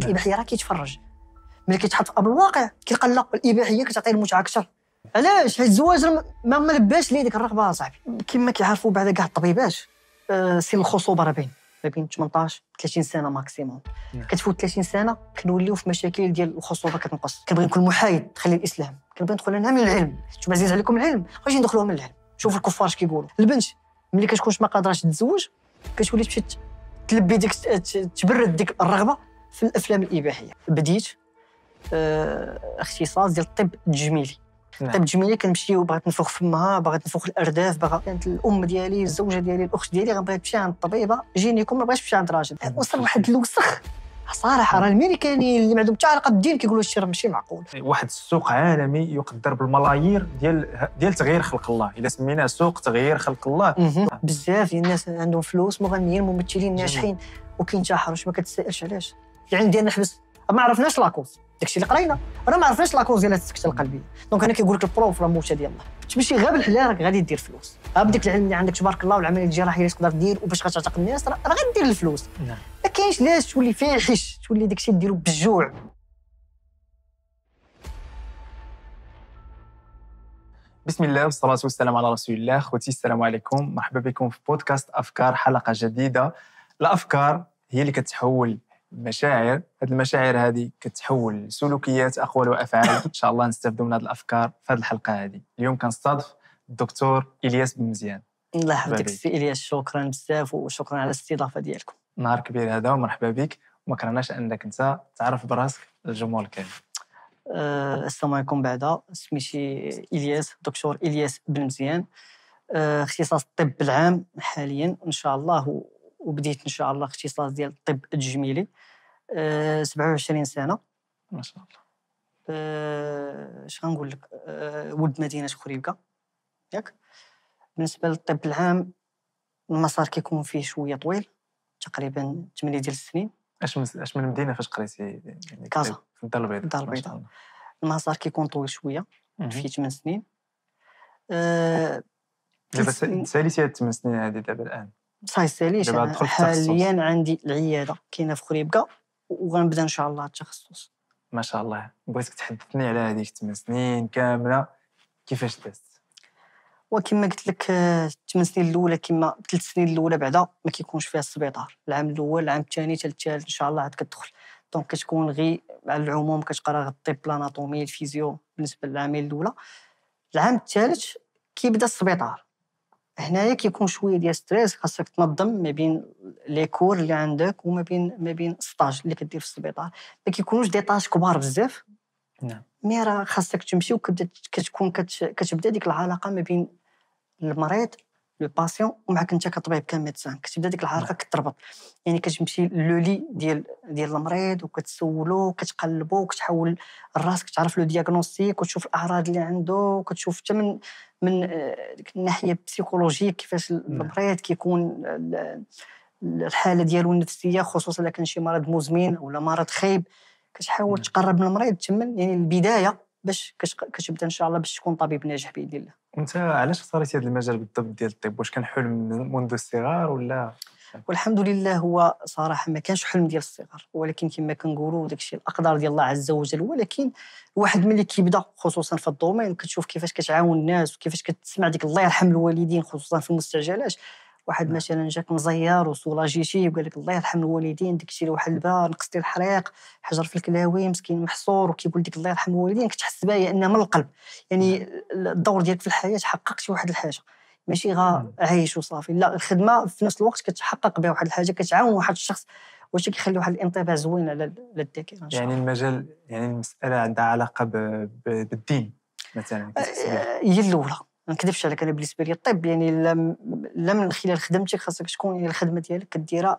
نعم. الاباحيه راه كيتفرج ملي كيتحط في امر الواقع كيلقى لا الاباحيه كتعطيه المتعه اكثر علاش حيت الزواج ما ملباش ليه ديك الرغبه صاحبي كما كيعرفوا بعدا كاع الطبيبات آه، سن الخصوبه راه بين ما بين 18 30 سنه ماكسيموم نعم. كتفوت 30 سنه كنوليو في مشاكل ديال الخصوبه كتنقص كنبغي نكون محايد تخلي الاسلام كنبغي ندخل انا من العلم انتم عزيز عليكم العلم غادي ندخلوها من العلم شوف الكفار اش كيقولوا البنت ملي كتكونش ما قادراش تتزوج كتولي تمشي تلبي ديك تبرد ديك الرغبه في الافلام الاباحيه بديت آه، اختصاص ديال الطب التجميلي نعم. الطب التجميلي كنمشي وبغيت نفوخ فمها بغيت نفوخ الارداف بغا كانت الام ديالي الزوجه ديالي الاخت ديالي غنبغي تمشي عند الطبيبه جينيكو ما بغاش تمشي عند راجل وصل نعم. واحد الوسخ صراحه راه الميريكانيين اللي ما عندهم حتى علاقه بالدين كيقولوا الشيء راه ماشي معقول واحد السوق عالمي يقدر بالملايير ديال ديال تغيير خلق الله الا سميناه سوق تغيير خلق الله بزاف ديال الناس عندهم فلوس مغنيين ممثلين ناجحين وكينتحروا ما كتسالش علاش يعني ندير نحبس ما عرفناش لاكوز داكشي اللي قرينا راه ما عرفناش لاكوز ديال السكته القلبيه دونك انا كيقول لك البروف راه موته ديال الله تمشي غاب بالحلال راك غادي دير فلوس بديك العلم اللي عندك تبارك الله والعمليه الجراحيه اللي تقدر دير وباش غتعتق الناس راه غادير الفلوس نعم. ما كاينش ناس تولي فاحش تولي داكشي ديرو بالجوع بسم الله والصلاة والسلام على رسول الله خوتي السلام عليكم مرحبا بكم في بودكاست أفكار حلقة جديدة الأفكار هي اللي كتحول مشاعر هذه المشاعر هذه كتحول لسلوكيات اقوال وافعال ان شاء الله نستافدوا من هذه الافكار في هذه الحلقه هذه اليوم كنستضيف الدكتور الياس بن مزيان الله يحفظك سي الياس شكرا بزاف وشكرا على الاستضافه ديالكم نهار كبير هذا ومرحبا بك وما كرهناش انك انت تعرف براسك الجمهور الكامل أه، السلام عليكم بعدا سميتي الياس دكتور الياس بن مزيان أه، اختصاص الطب العام حاليا ان شاء الله وبديت ان شاء الله اختصاص ديال الطب التجميلي أه 27 سنه ما شاء الله آه، اش أه غنقول لك أه ولد مدينه خريبكه ياك بالنسبه للطب العام المسار كيكون فيه شويه طويل تقريبا 8 ديال السنين اش من اش من مدينه فاش قريتي يعني كازا في الدار البيضاء الدار البيضاء المسار كيكون طويل شويه فيه 8 سنين دابا آه، ساليتي هاد 8 سنين هادي دابا الان صح يساليش حاليا عندي العياده كاينه في خريبكا وغنبدا ان شاء الله التخصص ما شاء الله بغيتك تحدثني على هذيك 8 سنين كامله كيفاش دازت وكما قلت لك 8 سنين الاولى كما 3 سنين الاولى بعدا ما كيكونش فيها السبيطار العام الاول العام الثاني حتى الثالث ان شاء الله عاد كتدخل دونك كتكون غي على العموم كتقرا الطب الاناطومي الفيزيو بالنسبه للعامين الاولى العام الثالث كيبدا السبيطار هنايا كيكون شويه ديال ستريس خاصك تنظم ما بين لي كور اللي عندك وما بين ما بين ستاج اللي كدير في السبيطار ما كيكونوش دي طاج كبار بزاف نعم مي راه خاصك تمشي وكتكون كتكون كتبدا ديك العلاقه ما بين المريض الباسيون ومعك انت كطبيب كميدسان كتبدا ديك العلاقه نعم. كتربط يعني كتمشي لو لي ديال ديال المريض وكتسولو وكتقلبو وكتحاول راسك تعرف لو دياغنوستيك وتشوف الاعراض اللي عنده وكتشوف حتى من من آه، الناحيه البسيكولوجيه كيفاش نعم. المريض كيكون الحاله ديالو النفسيه خصوصا الا كان شي مرض مزمن ولا مرض خايب كتحاول نعم. تقرب من المريض تمن يعني البدايه باش كتبدا ان شاء الله باش تكون طبيب ناجح باذن الله وانت علاش اختاريتي هذا المجال بالضبط ديال الطب واش كان حلم منذ الصغر ولا والحمد لله هو صراحه ما كانش حلم ديال الصغر ولكن كما كنقولوا داك الشيء الاقدار ديال الله عز وجل ولكن الواحد ملي كيبدا خصوصا في الدومين كتشوف كيفاش كتعاون الناس وكيفاش كتسمع ديك الله يرحم الوالدين خصوصا في المستعجلات واحد نعم. مثلا جاك مزير وصولا جيشي وقال لك الله يرحم الوالدين ديك له حلبه نقصتي الحريق حجر في الكلاوي مسكين محصور وكيقول لك الله يرحم الوالدين كتحس بها انها من القلب يعني نعم. الدور ديالك في الحياه شي واحد الحاجه ماشي غا نعم. عايش وصافي لا الخدمه في نفس الوقت كتحقق بها واحد الحاجه كتعاون واحد الشخص واش كيخلي واحد الانطباع زوين على الذاكره يعني المجال يعني المساله عندها علاقه بالدين مثلا آه، هي الاولى ما نكذبش عليك انا بالنسبه لي الطب يعني لا من خلال خدمتك خاصك تكون يعني الخدمه ديالك كديرها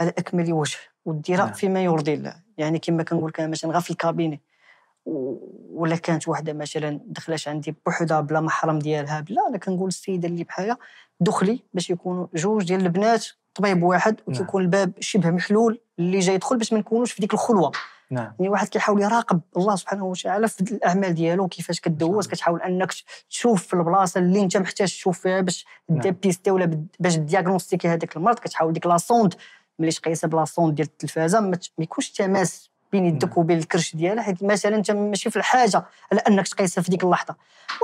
على اكمل وجه وديرها نعم. فيما يرضي الله يعني كما كنقول لك انا مثلا غير في الكابيني ولا كانت وحده مثلا دخلت عندي بوحدها بلا محرم ديالها بلا انا كنقول السيده اللي بحالها دخلي باش يكونوا جوج ديال البنات طبيب واحد نعم. وكيكون الباب شبه محلول اللي جاي يدخل باش ما نكونوش في ديك الخلوه نعم يعني واحد كيحاول يراقب الله سبحانه وتعالى في الاعمال ديالو كيفاش كدوز كتحاول انك تشوف في البلاصه اللي انت محتاج تشوف فيها باش نعم. ديبيستي ولا باش دياغنوستيكي هذاك المرض كتحاول ديك لاسوند ملي تقيس بلاسوند ديال التلفازه ما يكونش تماس بين نعم. يدك وبين الكرش ديالها حيت مثلا انت ماشي في الحاجه على انك تقيسها في ديك اللحظه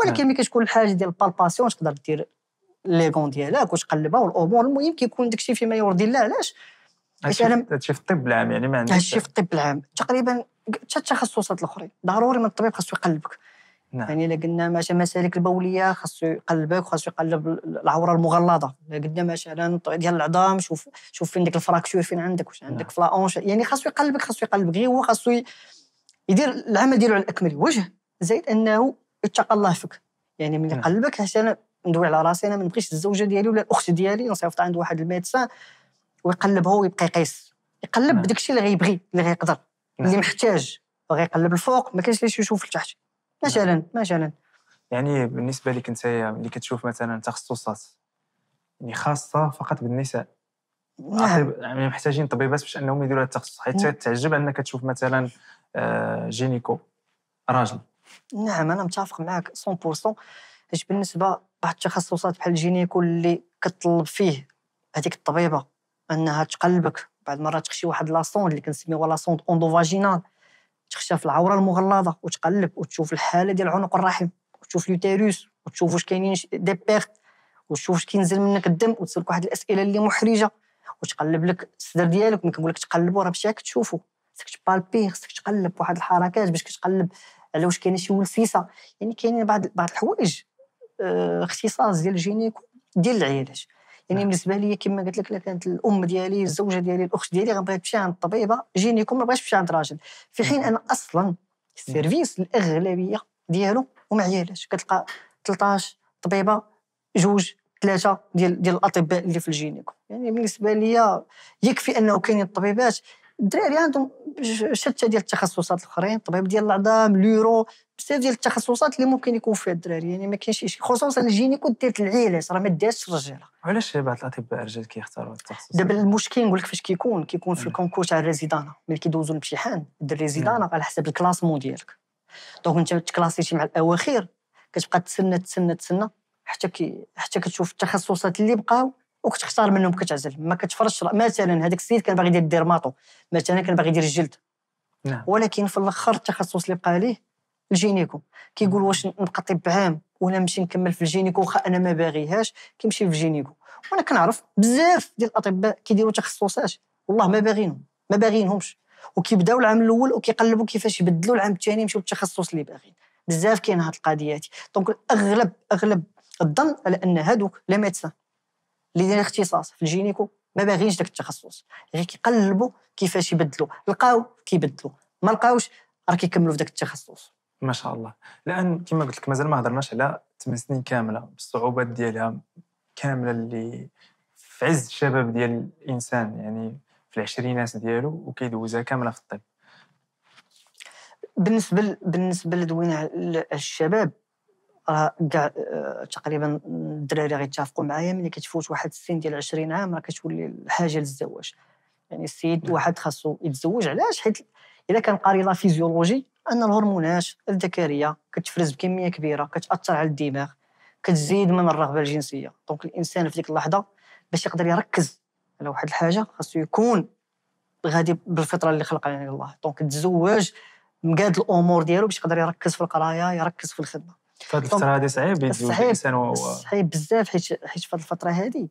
ولكن نعم. ملي كتكون الحاجه ديال البالباسيون تقدر دير ليغون ديالك وتقلبها والامور المهم كيكون داكشي فيما يرضي الله علاش هادشي في الطب العام يعني ما عندكش هادشي في الطب العام تقريبا حتى التخصصات الاخرين ضروري من الطبيب خاصو يقلبك نعم. يعني الا قلنا مثلا مسالك البوليه خاصو يقلبك وخاصو يقلب العوره المغلظه الا قلنا مثلا ديال العظام شوف شوف فين ديك الفراكشور فين عندك واش عندك نعم. فلاونش يعني خاصو يقلبك خاصو يقلبك غير هو خاصو يدير العمل ديالو على اكمل وجه زائد انه يتقى الله فيك يعني من نعم. قلبك حتى انا ندوي على راسي انا ما نبغيش الزوجه ديالي ولا الاخت ديالي نصيفط عند واحد الميدسان ويقلب هو ويبقى يقيس يقلب بداك نعم. الشيء اللي غيبغي اللي غيقدر نعم. اللي محتاج باغي يقلب الفوق ما كاينش اللي يشوف لتحت مثلا نعم. مثلا يعني بالنسبه لك انت اللي كتشوف مثلا تخصصات يعني خاصه فقط بالنساء نعم. يعني محتاجين طبيبات باش انهم يديروا هذا التخصص حيت تعجب انك تشوف مثلا آه، جينيكو راجل نعم انا متفق معك 100% بالنسبه بعض التخصصات بحال الجينيكو اللي كطلب فيه هذيك الطبيبه انها تقلبك بعد مره تخشي واحد لاسون اللي كنسميوها لاسون اوندوفاجينال تخشى في العوره المغلظه وتقلب وتشوف الحاله ديال عنق الرحم وتشوف اليوتيروس وتشوف واش كاينين دي بيرت وتشوف واش كينزل منك الدم وتسلك واحد الاسئله اللي محرجه وتقلب لك الصدر ديالك ملي كنقول لك تقلبوا راه باش تشوفوا خصك تبالبي خصك تقلب واحد الحركات باش كتقلب على واش كاينه شي ولسيسه يعني كاينين بعض بعض الحوايج آه، اختصاص ديال الجينيكو ديال العلاج يعني بالنسبه لي كما قلت لك كانت الام ديالي الزوجه ديالي الاخت ديالي غنبغي تمشي عند الطبيبه جينيكوم ما بغاش تمشي عند راجل في حين انا اصلا السيرفيس الاغلبيه ديالو وما عيالاش كتلقى 13 طبيبه جوج ثلاثه ديال ديال الاطباء اللي في الجينيكوم يعني بالنسبه لي يكفي انه كاينين الطبيبات الدراري عندهم شتى ديال التخصصات الاخرين طبيب ديال العظام لورو بزاف ديال التخصصات اللي ممكن يكون فيها الدراري يعني ما كاينش شي خصوصا الجينيكو دير العلاج راه ما ديرش الرجاله علاش بعض الاطباء الرجال كيختاروا التخصص دابا المشكل نقول لك فاش كيكون كيكون في الكونكور تاع الريزيدانه ملي كيدوزوا الامتحان دير الريزيدانه على حسب الكلاسمون ديالك دونك انت تكلاسيتي مع الاواخر كتبقى تسنى تسنى تسنى حتى كي حتى كتشوف التخصصات اللي بقاو وكتختار منهم كتعزل ما كتفرجش مثلا هذاك السيد كان باغي يدير الديرماتو مثلا كان باغي يدير الجلد نعم. ولكن في الاخر التخصص اللي بقى ليه الجينيكو كيقول واش نبقى طب عام ولا نمشي نكمل في الجينيكو واخا انا ما باغيهاش كيمشي في الجينيكو وانا كنعرف بزاف ديال الاطباء كيديروا تخصصات والله ما باغينهم ما باغينهمش وكيبداو العام الاول وكيقلبوا كيفاش يبدلوا العام الثاني يمشيو للتخصص اللي باغين بزاف كاين هاد القضيه دونك اغلب اغلب الظن على ان هادوك لا ميدسان اللي داير اختصاص في الجينيكو ما باغينش داك التخصص غير كيقلبوا كيفاش يبدلوا لقاو كيبدلوا ما لقاوش راه كيكملوا في داك التخصص ما شاء الله الان كما قلت لك مازال ما هضرناش على 8 سنين كامله بالصعوبات ديالها كامله اللي في عز الشباب ديال الانسان يعني في العشرينات ديالو وكيدوزها كامله في الطب بالنسبه بالنسبه لدوينه الشباب راه كاع آه، تقريبا الدراري غيتفقوا معايا ملي كتفوت واحد السن ديال 20 عام راه كتولي الحاجه للزواج يعني السيد نعم. واحد خاصو يتزوج علاش حيت اذا كان قاري لا فيزيولوجي ان الهرمونات الذكريه كتفرز بكميه كبيره كتاثر على الدماغ كتزيد من الرغبه الجنسيه دونك الانسان في ديك اللحظه باش يقدر يركز على واحد الحاجه خاصو يكون غادي بالفطره اللي خلقها يعني الله دونك تزوج مقاد الامور ديالو باش يقدر يركز في القرايه يركز في الخدمه في الفتره هادي صعيب صعيب صعيب بزاف حيت حيت في الفتره هادي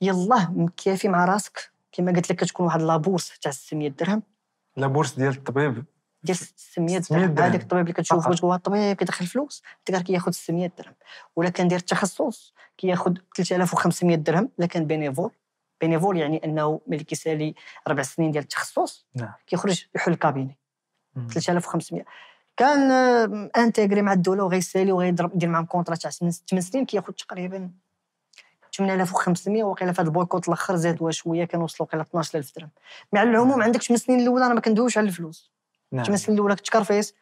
يلاه مكافي مع راسك كما قلت لك كتكون واحد لابورس تاع 600 درهم لابورس ديال الطبيب ديال 600 درهم هذاك الطبيب اللي كتشوفو تقول هو الطبيب كيدخل فلوس ديك كياخذ 600 درهم ولا كان داير التخصص كياخذ 3500 درهم الا كان بينيفول بينيفول يعني انه ملي كيسالي ربع سنين ديال التخصص نعم. كيخرج يحل الكابيني 3500 كان انتيغري مع الدوله وغيسالي وغيضرب يدير معاهم كونترا تاع 8 سنين كياخذ تقريبا 8500 وقيله في هذا البويكوت الاخر زادوا شويه كانوا وصلوا 12000 درهم مع العموم عندك 8 سنين الاولى انا ما كندويش على الفلوس نعم 8 سنين الاولى كتكرفيس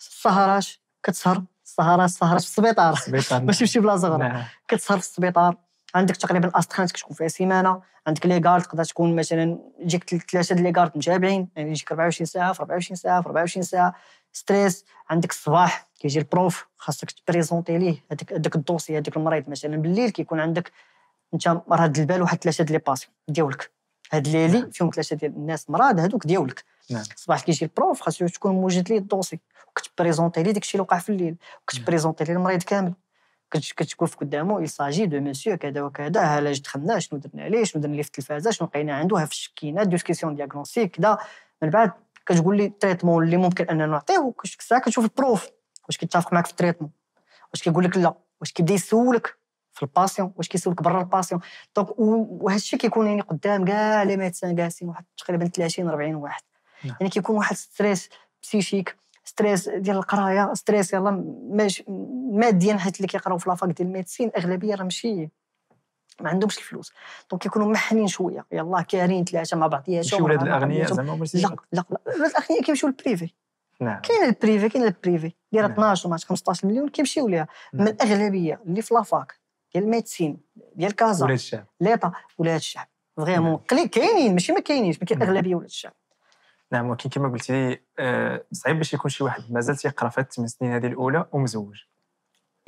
السهرات كتسهر السهرات السهرات في السبيطار باش تمشي بلاصه اخرى نعم. كتسهر في السبيطار عندك تقريبا الاسترانت كتكون فيها سيمانه عندك لي غارد تقدر تكون مثلا يجيك ثلاثه لي غارد متابعين يعني يجيك 24 ساعه في 24 ساعه في 24 ساعه ستريس عندك الصباح كيجي البروف خاصك تبريزونتي ليه هذاك هذاك الدوسي هذاك المريض مثلا بالليل كيكون عندك انت راد البال واحد ثلاثه ديال لي باسيون ديالك هاد الليالي نعم. فيهم ثلاثه ديال الناس مراد هادوك ديالك نعم الصباح كيجي البروف خاصو تكون موجد ليه الدوسي وكتبريزونتي ليه داكشي اللي وقع في الليل وكتبريزونتي ليه المريض كامل كتوقف قدامه يساجي دو مسيو كذا وكذا علاش دخلنا شنو درنا عليه شنو درنا ليه في التلفازه شنو لقينا عنده ها في الشكينه ديسكسيون دياغنوستيك كذا من بعد كتقول لي التريتمون اللي ممكن اننا نعطيه وكتشوف الساعه كتشوف البروف واش كيتفق معك في التريتمون واش كيقول لك لا واش كيبدا يسولك في الباسيون واش كيسولك برا الباسيون دونك وهذا الشيء كيكون يعني قدام كاع لي ميدسان جالسين واحد تقريبا 30 40 واحد نعم. يعني كيكون واحد ستريس بسيشيك ستريس ديال القرايه ستريس يلاه ماديا حيت اللي كيقراو في لافاك ديال الميدسين الاغلبيه راه ماشي ما عندهمش الفلوس دونك يكونوا محنين شويه يلا كارين ثلاثه مع بعضياتهم ولاد الاغنياء زعما لا لا ولاد الاغنياء كيمشيو للبريفي نعم كاين البريفي كاين البريفي دايره 12 ولا 15 مليون كيمشيو ليها نعم. من الاغلبيه اللي في لافاك ديال الميدسين ديال كازا ولاد الشعب ليطا ولاد الشعب فريمون نعم. قليل كاينين ماشي ما كاينينش ما كاين نعم. اغلبيه ولاد الشعب نعم ولكن كما قلتي لي آه، صعيب باش يكون شي واحد مازال تيقرا في الثمان سنين هذه الاولى ومزوج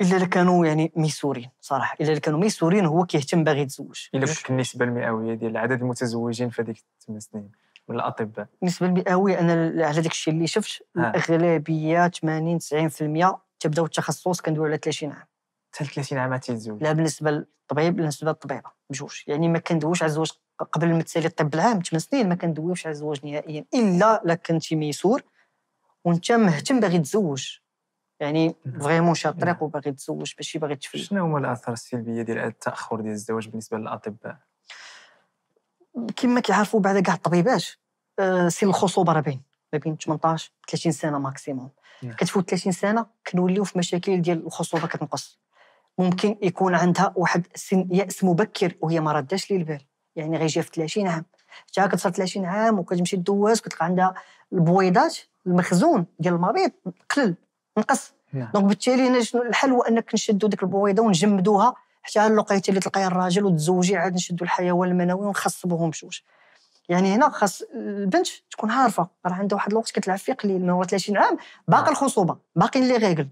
الا اللي كانوا يعني ميسورين صراحه الا اللي كانوا ميسورين هو كيهتم باغي يتزوج الا فك النسبه المئويه ديال عدد المتزوجين في هذيك الثمان سنين من الاطباء النسبه المئويه انا على داك الشيء اللي شفت الاغلبيه 80 90% تبداو التخصص كندويو على 30 عام حتى 30 عام تيتزوج لا بالنسبه للطبيب بالنسبه للطبيبه بجوج يعني ما كندويوش على الزواج قبل ما تسالي الطب العام 8 سنين ما كندويوش على الزواج نهائيا الا لا كنتي ميسور وانت مهتم باغي تزوج يعني فريمون شاط الطريق وباغي تزوج باش باغي تفل شنو هما الاثار السلبيه ديال التاخر ديال الزواج بالنسبه للاطباء كما كيعرفوا بعدا كاع الطبيبات آه، سن الخصوبه راه باين ما بين 18 30 سنه ماكسيموم كتفوت 30 سنه كنوليو في مشاكل ديال الخصوبه كتنقص ممكن يكون عندها واحد سن ياس مبكر وهي ما رداش ليه البال يعني غيجي في 30 عام حتى كتصير 30 عام وكتمشي تدوز كتلقى عندها البويضات المخزون ديال المريض قلل نقص نعم. دونك بالتالي هنا شنو الحل هو انك نشدوا ديك البويضه ونجمدوها حتى على اللي تلقاي الراجل وتزوجي عاد نشدوا الحيوان المنوي ونخصبوهم بشوش يعني هنا خاص البنت تكون عارفه راه عندها واحد الوقت كتلعب فيه قليل من 30 عام باقي نعم. الخصوبه باقي لي غيغل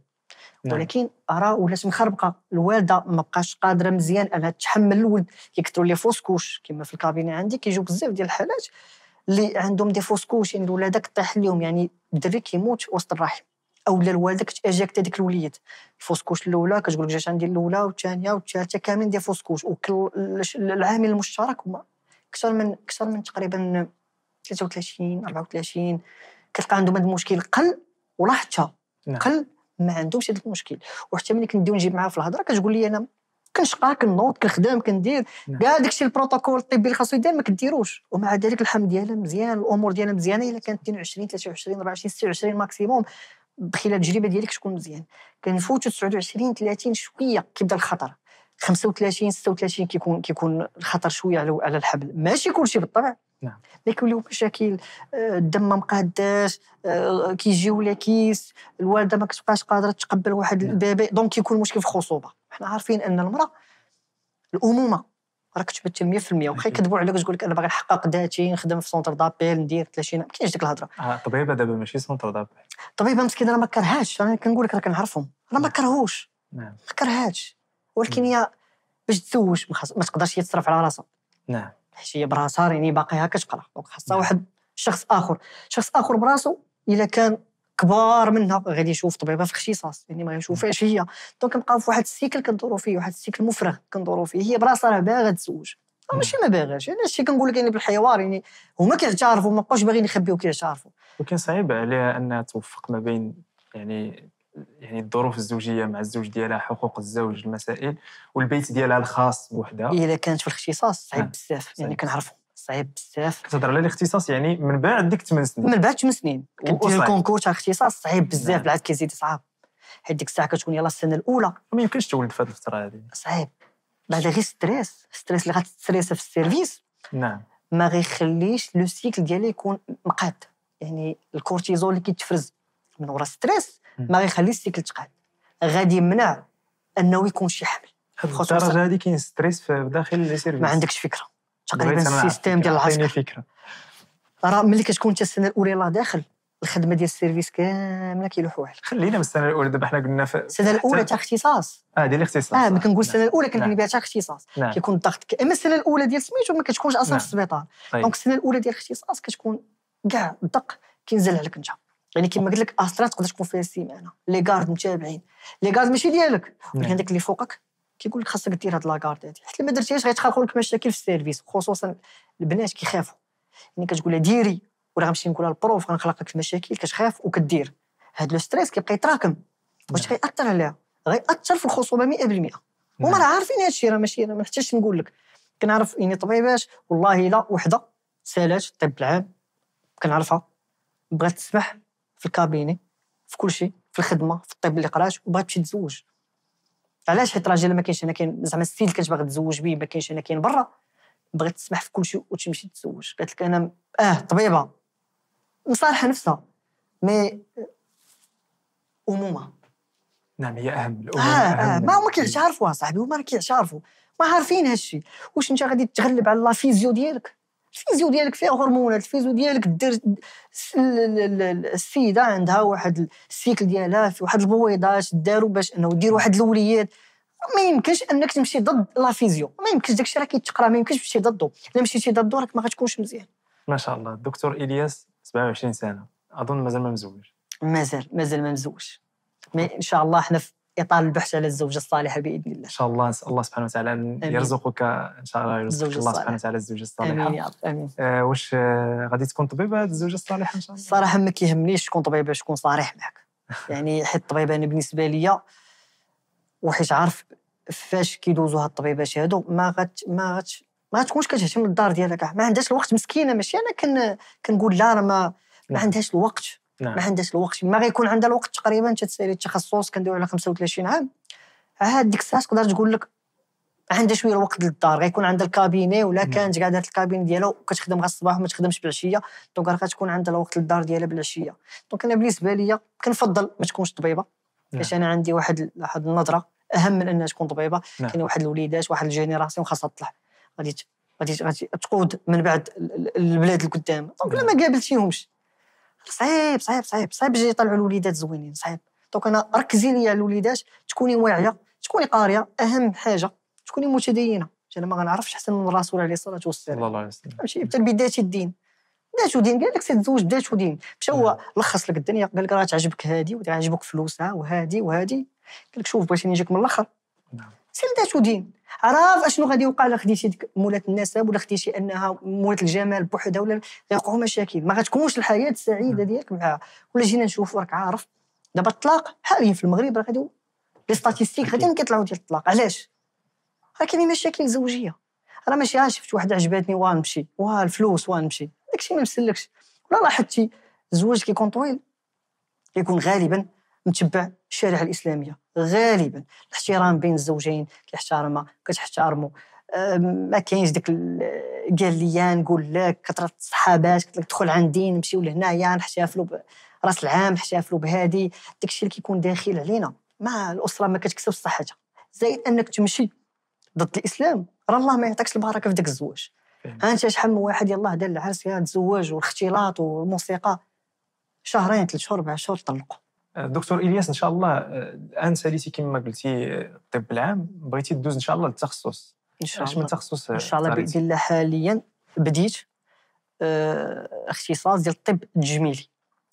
نعم. ولكن راه ولات مخربقه الوالده ما بقاش قادره مزيان انها تحمل الولد كيكثروا لي فوسكوش كما في الكابينه عندي كيجيو بزاف ديال الحالات اللي عندهم دي فوسكوش يعني الولاده كطيح لهم يعني الدري كيموت وسط الرحم او لا الوالده لوالدك حتى ديك الوليد الفوسكوش الاولى كتقول لك جات عندي الاولى والثانيه والثالثه كاملين ديال فوسكوش وكل العامل المشترك هما اكثر من اكثر من تقريبا 33 34 كتلقى عندهم هذا المشكل قل ولا حتى نعم. قل ما عندهمش هذا المشكل وحتى ملي كنديو نجيب معاه في الهضره كتقول لي انا كنشقى كنوض كنخدم كندير كاع نعم. داكشي البروتوكول الطبي اللي خاصو يدير ما كديروش ومع ذلك الحمل ديالها مزيان الامور ديالها مزيانه الا كانت 22 23 24 26 ماكسيموم بخلال التجربه ديالك شكون مزيان كنفوتوا 29 30 شويه كيبدا الخطر 35 36 كيكون كيكون الخطر شويه على على الحبل ماشي كلشي بالطبع نعم كيوليو مشاكل آه، الدم ما مقاداش آه، كيجيو كيس الوالده ما كتبقاش قادره تقبل واحد نعم. البيبي دونك كيكون مشكل في الخصوبه حنا عارفين ان المراه الامومه راك تبت 100% وخا يكذبوا عليك تقول لك انا باغي نحقق ذاتي نخدم في سونتر دابيل ندير 30 ما كاينش ديك الهضره آه طبيبه دابا ماشي سونتر دابيل طبيبه مسكينه انا ما كرهاش انا كنقول لك راه كنعرفهم انا ما نعم. كرهوش نعم ما كرهاتش ولكن نعم. هي باش تزوج ما تقدرش هي تصرف على راسها نعم حيت هي براسها راني باقيها كتقرا دونك خاصها نعم. واحد شخص اخر شخص اخر براسو الا كان كبار منها غادي يشوف طبيبه في اختصاص يعني ما يشوفهاش هي دونك نبقاو في واحد السيكل كندورو فيه واحد السيكل مفرغ كندورو فيه هي براسها راه باغا تزوج آه، ماشي ما باغاش يعني هادشي كنقول لك يعني بالحوار يعني هما كيعترفوا ما بقاوش باغيين يخبيو كيعترفوا وكان صعيب عليها انها توفق ما بين يعني يعني الظروف الزوجيه مع الزوج ديالها حقوق الزوج المسائل والبيت ديالها الخاص بوحدها إذا كانت في الاختصاص صعيب آه، بزاف يعني كنعرفوا صعيب بزاف كتهضر على الاختصاص يعني من بعد ديك 8 سنين من بعد 8 سنين كدير الكونكور تاع اختصاص صعيب نعم. بزاف بالعكس كيزيد صعاب حيت ديك الساعه كتكون يلاه السنه الاولى ما يمكنش تولد في هذه الفتره هذه صعيب بعد غير ستريس ستريس اللي غتستريس في السيرفيس نعم ما غيخليش لو سيكل ديالي يكون مقاد يعني الكورتيزول اللي كيتفرز من ورا ستريس ما غيخليش السيكل تقاد غادي يمنع انه يكون شي حمل الدرجه هذه كاين ستريس في داخل السيرفيس ما عندكش فكره تقريبا السيستيم ديال العسكر فكره راه ملي كتكون انت السنه الاولى يلاه داخل الخدمه ديال السيرفيس كامله كيلوحوا عليك خلينا من السنه الاولى دابا حنا قلنا في السنه الاولى تاع اختصاص اه ديال الاختصاص اه ملي كنقول نعم. السنه الاولى كنبني نعم. بها تاع اختصاص نعم. كيكون الضغط اما السنه الاولى ديال سميتو ما كتكونش اصلا في السبيطار طيب. دونك السنه الاولى ديال الاختصاص كتكون كاع الدق كينزل عليك انت يعني كما قلت لك اسرا تقدر تكون فيها سيمانه لي كارد متابعين لي كارد ماشي ديالك ولكن داك اللي فوقك كيقول لك خاصك دير هاد لاكارت هادي حيت ما درتيهاش غيتخلقوا لك مشاكل في السيرفيس خصوصا البنات كيخافوا يعني كتقول لها ديري ولا غنمشي نقول لها البروف غنخلق لك المشاكل كتخاف وكدير هاد لو ستريس كيبقى يتراكم واش نعم. غيأثر عليها غيأثر في الخصوبه 100% هما راه عارفين هادشي راه ماشي انا ما نحتاجش نقول لك كنعرف يعني طبيبات والله لا وحده سالات الطب العام كنعرفها بغات تسمح في الكابيني في كل شيء في الخدمه في الطب اللي قرات وبغات تمشي تزوج علاش حيت راجل ما كاينش هنا كاين زعما السيد اللي كتبغي تزوج به ما كاينش هنا كاين برا بغيت تسمح في كل شيء وتمشي تتزوج قالت لك انا اه طبيبه مصالحه نفسها مي امومه نعم هي اهم الامومه آه, آه. ما هما كيعرفوها صاحبي هما كيعرفوا ما عارفين هادشي واش انت غادي تغلب على لا فيزيو ديالك الفيزيو ديالك فيها هرمونات الفيزيو ديالك دير السيده عندها واحد السيكل ديالها في واحد البويضات داروا باش انه دير واحد الوليات ما يمكنش انك تمشي ضد لا فيزيو ما يمكنش داكشي راه كيتقرا ما يمكنش تمشي ضده الا مشيتي ضده راك ما غاتكونش مزيان ما شاء الله الدكتور الياس 27 سنه اظن مازال ما مزوج مازال مازال ما مزوج ما ان شاء الله حنا في يطال البحث على الزوجه الصالحه باذن الله. ان شاء الله نسال الله سبحانه وتعالى ان يرزقك ان شاء الله يرزقك الله سبحانه وتعالى الزوجه الصالحه. امين يا رب امين. آه واش آه غادي تكون طبيبه هذه الزوجه الصالحه ان شاء الله؟ الصراحه ما كيهمنيش تكون طبيبه باش تكون صريح معك. يعني حيت الطبيبه انا بالنسبه ليا وحيت عارف فاش كيدوزوا هاد الطبيبات هادو ما غات ما غاتش ما غاتكونش كتهتم للدار ديالك ما عندهاش الوقت مسكينه ماشي انا كن كنقول لا راه ما ما نعم. عندهاش الوقت نعم. ما عندهاش الوقت ما غيكون عندها الوقت تقريبا تتسالي التخصص كندوي على 35 عام عاد ديك الساعه تقدر تقول لك عندها شويه الوقت للدار غيكون عندها الكابيني ولا نعم. كانت قاعده في الكابيني ديالها وكتخدم غير الصباح وما تخدمش بالعشيه دونك راه غتكون عندها الوقت للدار ديالها بالعشيه دونك انا بالنسبه ليا كنفضل ما تكونش طبيبه باش نعم. انا عندي واحد واحد النظره اهم من انها تكون طبيبه نعم. كاين واحد الوليدات واحد الجينيراسيون خاصها تطلع غادي غادي تقود من بعد البلاد القدام دونك لا ما قابلتيهمش صعيب صعيب صعيب صعيب يجي يطلعوا الوليدات زوينين صعيب دونك انا ركزي لي على الوليدات تكوني واعيه تكوني قاريه اهم حاجه تكوني متدينه انا ما غنعرفش احسن من الرسول عليه الصلاه والسلام الله يسلم ماشي حتى بدايه الدين بداتو دين قال لك تزوج بداتو دين مشى هو نعم. لخص لك الدنيا قال لك راه تعجبك هادي وتعجبك فلوسها وهادي وهادي قال لك شوف بغيتي نجيك من الاخر نعم سير داتو دين عرف اشنو غادي يوقع الا خديتي ديك مولات النسب ولا خديتي انها مولات الجمال بوحدها ولا غيوقعوا مشاكل ما غتكونش الحياه السعيده نعم. ديالك معاها ولا جينا نشوفوا راك عارف دابا الطلاق حاليا في المغرب راه غادي لي ستاتيستيك غادي كيطلعوا ديال الطلاق علاش راه كاينين مشاكل زوجيه راه ماشي عا شفت واحده عجبتني نمشي واه الفلوس وغنمشي داكشي ما مسلكش ولا لاحظتي الزواج كيكون طويل كيكون غالبا متبع الشريعه الاسلاميه غالبا الاحترام بين الزوجين كيحترمها كتحترمو ما كاينش ديك قال لي نقول لك كثره الصحابات قلت لك دخل عندي نمشيو لهنايا نحتفلوا براس العام نحتفلوا بهادي داك الشيء اللي كيكون داخل علينا ما الاسره ما كتكسبش صحتها زائد انك تمشي ضد الاسلام راه الله ما يعطيكش البركه في داك الزواج انت شحال من واحد يلاه دار العرس يا تزوج والاختلاط والموسيقى شهرين ثلاث شهور اربع شهور طلقوا دكتور الياس ان شاء الله الان آه، ساليتي كما قلتي الطب آه، العام بغيتي تدوز ان شاء الله للتخصص ان شاء الله من تخصص آه، ان شاء الله باذن الله حاليا بديت اختصاص ديال الطب التجميلي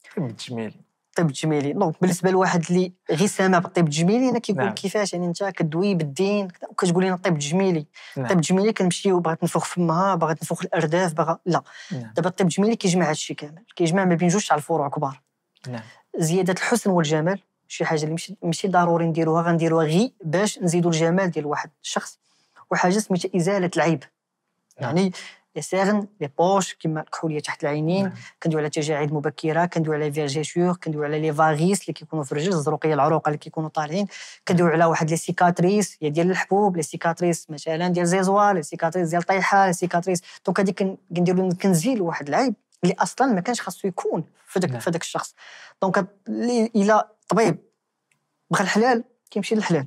الطب التجميلي الطب التجميلي دونك بالنسبه لواحد اللي غير سامع بالطب التجميلي انا كيقول نعم. كيفاش يعني انت كدوي بالدين وكتقول لنا الطب التجميلي نعم. الطب التجميلي كنمشي وبغيت نفوخ فمها بغيت نفوخ الارداف بغا لا نعم. دابا الطب التجميلي كيجمع هادشي كامل كيجمع ما بين جوج تاع الفروع كبار نعم زياده الحسن والجمال شي حاجه اللي ماشي ضروري نديروها غنديروها غي باش نزيدوا الجمال ديال واحد الشخص وحاجه سميتها ازاله العيب نعم. يعني لي سيرن لي بوش كما الكحوليه تحت العينين نعم. كندوي على تجاعيد مبكره كندوي على فيرجيشور كندوي على لي فاغيس اللي كيكونوا في الرجل الزروقيه العروقه اللي كيكونوا طالعين كندوي على واحد لي سيكاتريس يا ديال الحبوب لي سيكاتريس مثلا ديال زيزوار لي سيكاتريس ديال طيحه لي سيكاتريس دونك هذيك كنديروا كنزيلوا واحد العيب اللي اصلا ما كانش خاصو يكون في نعم. في داك الشخص دونك الا طبيب بغى الحلال كيمشي للحلال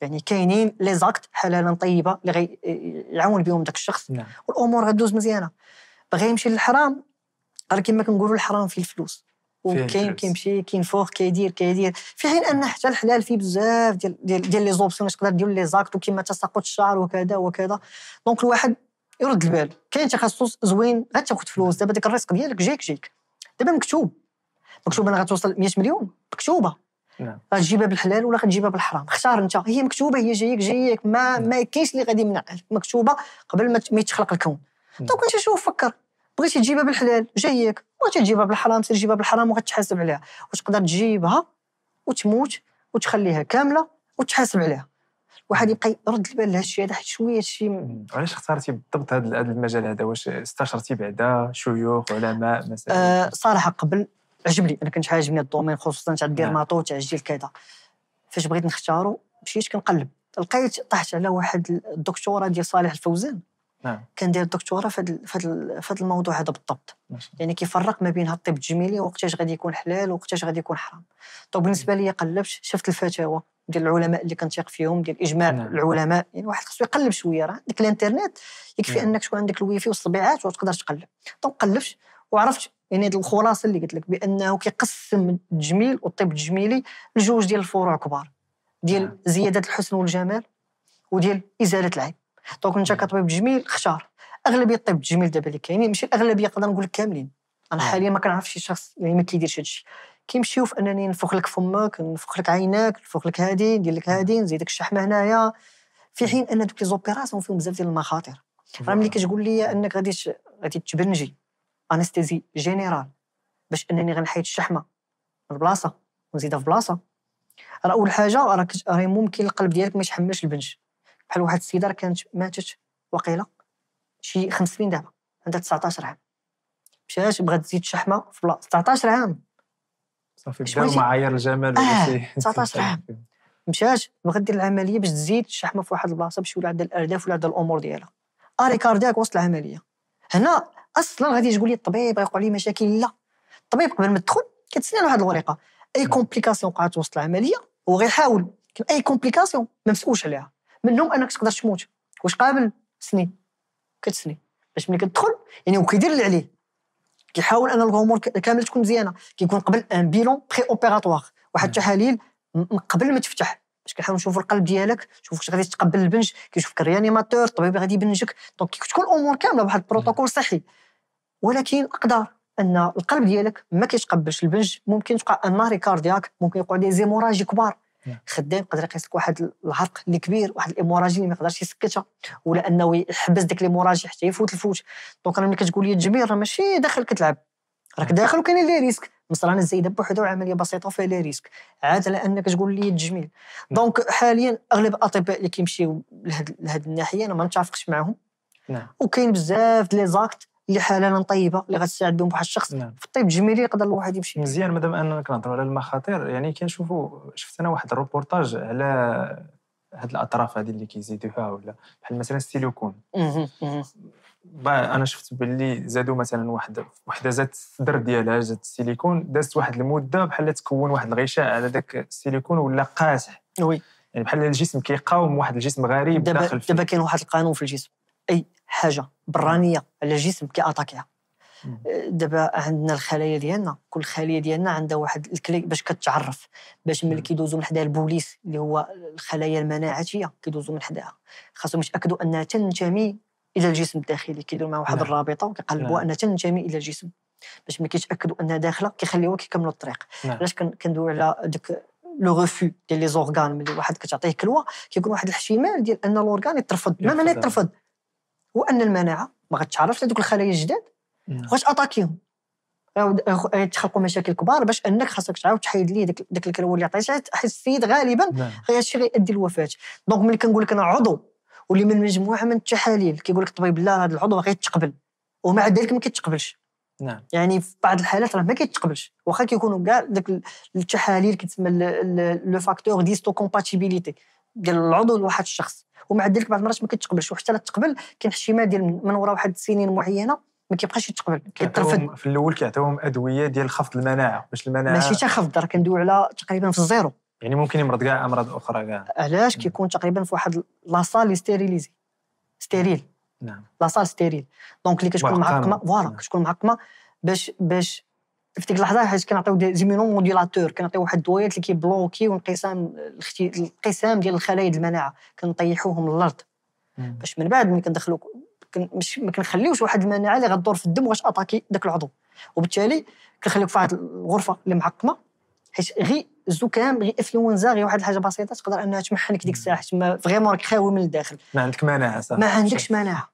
يعني كاينين لي زاكت حلالا طيبه اللي غي يعاون بهم داك الشخص نعم. والامور غدوز مزيانه بغى يمشي للحرام راه كما كنقولوا الحرام فيه الفلوس وكاين كيمشي كينفوخ كيدير كيدير في حين ان حتى الحلال فيه بزاف ديال ديال, ديال لي زوبسيون تقدر دير لي زاكت وكما تساقط الشعر وكذا وكذا دونك الواحد يرد البال كاين تخصص زوين غتاخذ فلوس دابا ديك الرزق ديالك جيك جيك دابا مكتوب مكتوبه انا غتوصل 100 مليون مكتوبه نعم غتجيبها بالحلال ولا غتجيبها بالحرام اختار انت هي مكتوبه هي جايك جايك ما نعم. ما كاينش اللي غادي يمنع مكتوبه قبل ما يتخلق الكون نعم. دونك انت شوف فكر بغيتي تجيبها بالحلال جايك بغيتي تجيبها بالحرام سير جيبها بالحرام وغتحاسب عليها وتقدر تجيبها وتموت وتخليها كامله وتحاسب عليها واحد نعم. يبقى يرد البال لهذا الشيء هذا حيت شويه شي نعم. علاش اختارتي بالضبط هذا المجال هذا واش استشرتي بعدا شيوخ علماء مثلا أه صراحه قبل عجبني انا كنت عاجبني الدومين خصوصا تاع الديرماتو نعم. تاع الجيل كذا فاش بغيت نختارو مشيت كنقلب لقيت طحت على واحد الدكتوره ديال صالح الفوزان نعم كان داير الدكتوره في هذا الموضوع هذا بالضبط يعني كيفرق ما بين الطب التجميلي وقتاش غادي يكون حلال وقتاش غادي يكون حرام دونك بالنسبه لي قلبت شفت الفتاوى ديال العلماء اللي كنثيق فيهم ديال اجماع نعم. العلماء يعني واحد خصو يقلب شويه راه عندك الانترنت يكفي نعم. انك تكون عندك الويفي والصبيعات وتقدر تقلب دونك قلبت وعرفت يعني هذه الخلاصه اللي قلت لك بانه كيقسم التجميل والطب التجميلي لجوج ديال الفروع كبار ديال نعم. زياده الحسن والجمال وديال ازاله العيب دونك انت نعم. كطبيب تجميل اختار اغلبيه الطب التجميل دابا اللي كاينين ماشي الاغلبيه نقدر نقول لك كاملين انا نعم. حاليا ما كنعرفش شي شخص يعني ما كيديرش هذا الشيء كيمشيو في انني نفخ لك فمك نفخ لك عيناك نفخ لك هادي ندير لك هادي نزيدك الشحمه هنايا في حين ان دوك لي زوبيراسيون فيهم بزاف ديال المخاطر راه ملي كتقول لي انك غادي غادي تبنجي انستيزي جينيرال باش انني غنحيد الشحمه من بلاصه ونزيدها في بلاصه راه اول حاجه راك راه ممكن القلب ديالك ما يتحملش البنج بحال واحد السيده راه كانت ماتت وقيله شي 50 دابا عندها 19 عام مشات بغات تزيد الشحمه في بلاصه 19 عام صافي بداو معايير الجمال آه. 19 عام مشات بغات دير العمليه باش تزيد الشحمه في واحد البلاصه باش يولي عندها الارداف ولا عندها الامور ديالها اري آه، كاردياك وسط العمليه هنا اصلا غادي تقول لي الطبيب غيقول لي مشاكل لا الطبيب قبل ما تدخل كتسنى له هذه الورقه اي كومبليكاسيون وقعت وسط العمليه هو غيحاول اي كومبليكاسيون ما مسؤولش عليها منهم انك تقدر تموت واش قابل سني كتسني باش ملي كتدخل يعني هو كيدير اللي عليه كيحاول ان الامور كامله تكون مزيانه كيكون قبل ان بيلون بري اوبيراتوار واحد التحاليل قبل ما تفتح باش كنحاولوا نشوفوا القلب ديالك نشوفوا واش غادي تقبل البنج كيشوفك الريانيماتور الطبيب غادي يبنجك دونك كتكون الامور كامله بواحد البروتوكول صحي ولكن اقدر ان القلب ديالك ما كيتقبلش البنج ممكن تبقى ان ناري كاردياك ممكن يقعد دي زيموراجي كبار نعم. خدام يقدر يقيس لك واحد العرق اللي كبير واحد الايموراجي اللي ما يقدرش يسكتها ولا انه يحبس ديك الايموراجي حتى يفوت الفوت دونك انا ملي كتقول لي الجبير راه ماشي داخل كتلعب راك داخل وكاين لي ريسك مصران الزايده بوحدها وعمليه بسيطه وفيها لي ريسك عاد على انك تقول لي التجميل نعم. دونك حاليا اغلب الاطباء اللي كيمشيو لهذ الناحيه انا ما نتفقش معاهم نعم وكاين بزاف لي زاكت اللي حلالا طيبه اللي غتساعدهم بواحد الشخص نعم. في الطب التجميلي يقدر الواحد يمشي مزيان مادام اننا كنهضروا على المخاطر يعني كنشوفوا شفت انا واحد الروبورتاج على هاد الاطراف هذه اللي كيزيدوها ولا بحال مثلا السيليكون انا شفت باللي زادوا مثلا واحد وحده زادت الصدر ديالها زادت السيليكون دازت واحد المده بحال تكون واحد الغشاء على ذاك السيليكون ولا قاسح وي يعني بحال الجسم كيقاوم واحد الجسم غريب دابا داخل دابا كاين واحد القانون في الجسم اي حاجه برانيه على الجسم كياتاكيها أه، دابا عندنا الخلايا ديالنا كل خليه ديالنا عندها واحد الكلي باش كتعرف باش ملي كيدوزو من حداها البوليس اللي هو الخلايا المناعتيه كيدوزو من حداها خاصهم يتاكدوا انها تنتمي الى الجسم الداخلي كيديروا مع واحد نعم. الرابطه وكيقلبوا نعم. انها تنتمي الى الجسم باش ملي كيتاكدوا انها داخله كيخليوها كيكملوا الطريق نعم. علاش كندوي على ديك لو غوفو ديال لي زورغان ملي واحد كتعطيه كلوه كيكون واحد الاحتمال ديال ان الاورغان يترفض ما معنى يترفض هو ان المناعه ما غتعرفش هذوك الخلايا الجداد نعم. واش اتاكيهم يتخلقوا مشاكل كبار باش انك خاصك تعاود تحيد ليه داك ديك اللي عطيتها حيت السيد غالبا هذا الشيء غيؤدي الوفاه دونك ملي كنقول لك انا عضو واللي من مجموعه من التحاليل كيقول لك الطبيب لا هذا العضو غيتقبل ومع ذلك ما كيتقبلش نعم يعني في بعض الحالات راه ما كيتقبلش واخا كيكونوا كاع داك التحاليل كيتسمى لو فاكتور ديستو كومباتيبيليتي ديال العضو لواحد الشخص ومع ذلك بعض المرات ما كتقبلش وحتى لا تقبل كاين حشيمه ديال من وراء واحد السنين معينه ما كيبقاش يتقبل كيترفض في الاول كيعطيوهم ادويه ديال خفض المناعه باش المناعه ماشي تخفض راه كندويو على تقريبا في الزيرو يعني ممكن يمرض كاع امراض اخرى كاع علاش كيكون تقريبا في واحد لاصال ستيريليزي ستيريل نعم لاصال ستيريل دونك اللي كتكون معقمه فوالا نعم. كتكون معقمه باش باش في ديك اللحظه حيت كنعطيو زيمينو موديلاتور كنعطيو واحد الدويات اللي كيبلوكي وانقسام الانقسام ديال الخلايا المناعه كنطيحوهم للارض باش من بعد ملي كندخلو ما كنخليوش واحد المناعه اللي غدور في الدم واش اتاكي ذاك العضو وبالتالي كنخليوك في واحد الغرفه اللي معقمه حيت غير زكام غير انفلونزا غير واحد الحاجه بسيطه تقدر انها تمحنك ديك الساعه حيت فريمون راك خاوي من الداخل ما عندك مناعه صح ما عندكش مناعه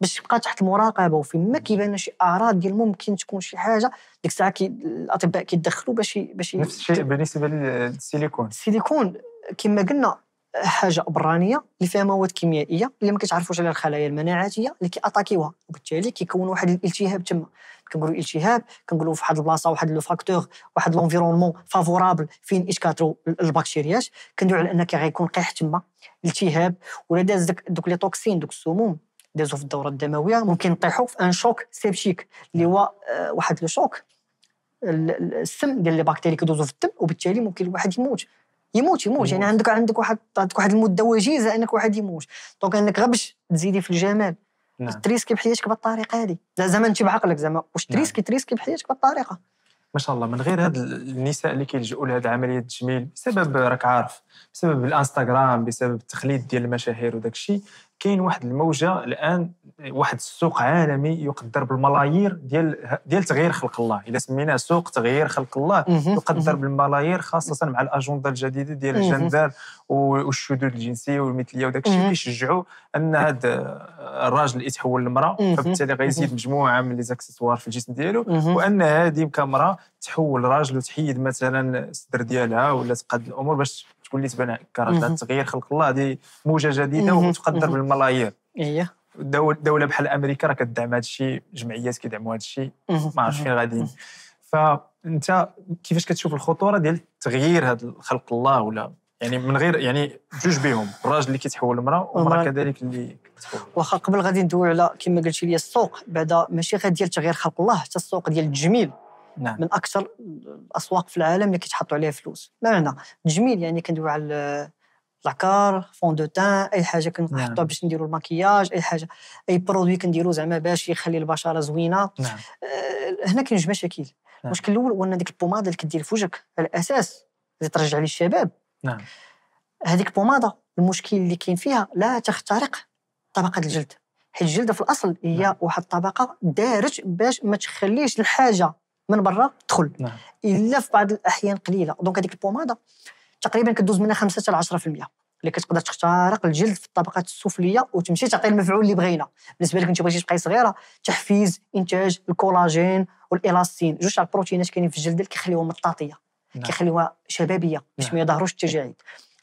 باش تبقى تحت المراقبه وفي ما كيبان شي اعراض ديال ممكن تكون شي حاجه ديك الساعه كي الاطباء كيدخلوا باش باش نفس الشيء بالنسبه آه، للسيليكون السيليكون كما قلنا حاجه برانيه اللي فيها مواد كيميائيه اللي ما كتعرفوش على الخلايا المناعاتيه اللي كياتاكيوها وبالتالي كيكون واحد الالتهاب تما كنقولوا الالتهاب كنقولوا في واحد البلاصه واحد لو فاكتور واحد لونفيرونمون فافورابل فين اشكاترو البكتيريات كندوي على ان كيغيكون قيح تما التهاب ولا داز دوك لي توكسين دوك السموم دازو في الدوره الدمويه ممكن يطيحوا في ان شوك سيبشيك اللي هو آه، واحد لو شوك السم ديال لي باكتيري كيدوزو في الدم وبالتالي ممكن الواحد يموت يموت يموت يعني عندك عندك واحد عندك واحد المده وجيزه انك واحد يموت دونك انك غير باش تزيدي في الجمال نعم. تريسكي بحياتك بالطريقه هذه زعما انت بعقلك زعما واش تريسكي نعم. تريسكي بحياتك بالطريقه ما شاء الله من غير هاد النساء اللي كيلجؤوا لهاد عمليه التجميل بسبب راك عارف بسبب الانستغرام بسبب التخليد ديال المشاهير وداك الشيء كاين واحد الموجه الان واحد السوق عالمي يقدر بالملايير ديال ديال تغيير خلق الله اذا سميناه سوق تغيير خلق الله يقدر بالملايير خاصه مع الاجنده الجديده ديال الجندر والشذوذ الجنسي والمثليه وداك الشيء كيشجعوا ان هذا الراجل يتحول لمراه فبالتالي غيزيد مجموعه من لي زاكسيسوار في الجسم ديالو وان هذه كامراه تحول راجل وتحيد مثلا الصدر ديالها ولا تقاد الامور باش تكون نسبه تبان كرجل التغيير خلق الله هذه موجه جديده وتقدر بالملايير اييه دوله بحال امريكا راه كدعم هذا الشيء جمعيات كيدعموا هذا الشيء ما عرفتش فين غاديين فانت كيفاش كتشوف الخطوره ديال تغيير هذا خلق الله ولا يعني من غير يعني جوج بهم الراجل اللي كيتحول لمراه والمراه كذلك اللي واخا قبل غادي ندوي على كما قلتي لي السوق بعدا ماشي غير ديال تغيير خلق الله حتى السوق ديال التجميل نعم. من اكثر الاسواق في العالم اللي كيتحطوا عليها فلوس بمعنى تجميل يعني كندوي على لاكار فون دو تان اي حاجه كنحطوها نعم. باش نديروا الماكياج اي حاجه اي برودوي كنديروا زعما باش يخلي البشره زوينه نعم. أه هنا كاين جوج مشاكل المشكل الاول هو ان ديك البوماده اللي كدير في وجهك على الاساس اللي ترجع لي الشباب نعم هذيك البوماده المشكل اللي كاين فيها لا تخترق طبقه الجلد حيت الجلد في الاصل هي نعم. واحد الطبقه دارج باش ما تخليش الحاجه من برا تدخل نعم. الا في بعض الاحيان قليله دونك هذيك البوماده تقريبا كدوز منها 5 حتى 10% اللي كتقدر تخترق الجلد في الطبقات السفليه وتمشي تعطي المفعول اللي بغينا بالنسبه لك انت بغيتي تبقاي صغيره تحفيز انتاج الكولاجين والالاستين جوج تاع البروتينات كاينين في الجلد اللي كيخليوها مطاطيه نعم. كيخليوها شبابيه باش نعم. ما يظهروش التجاعيد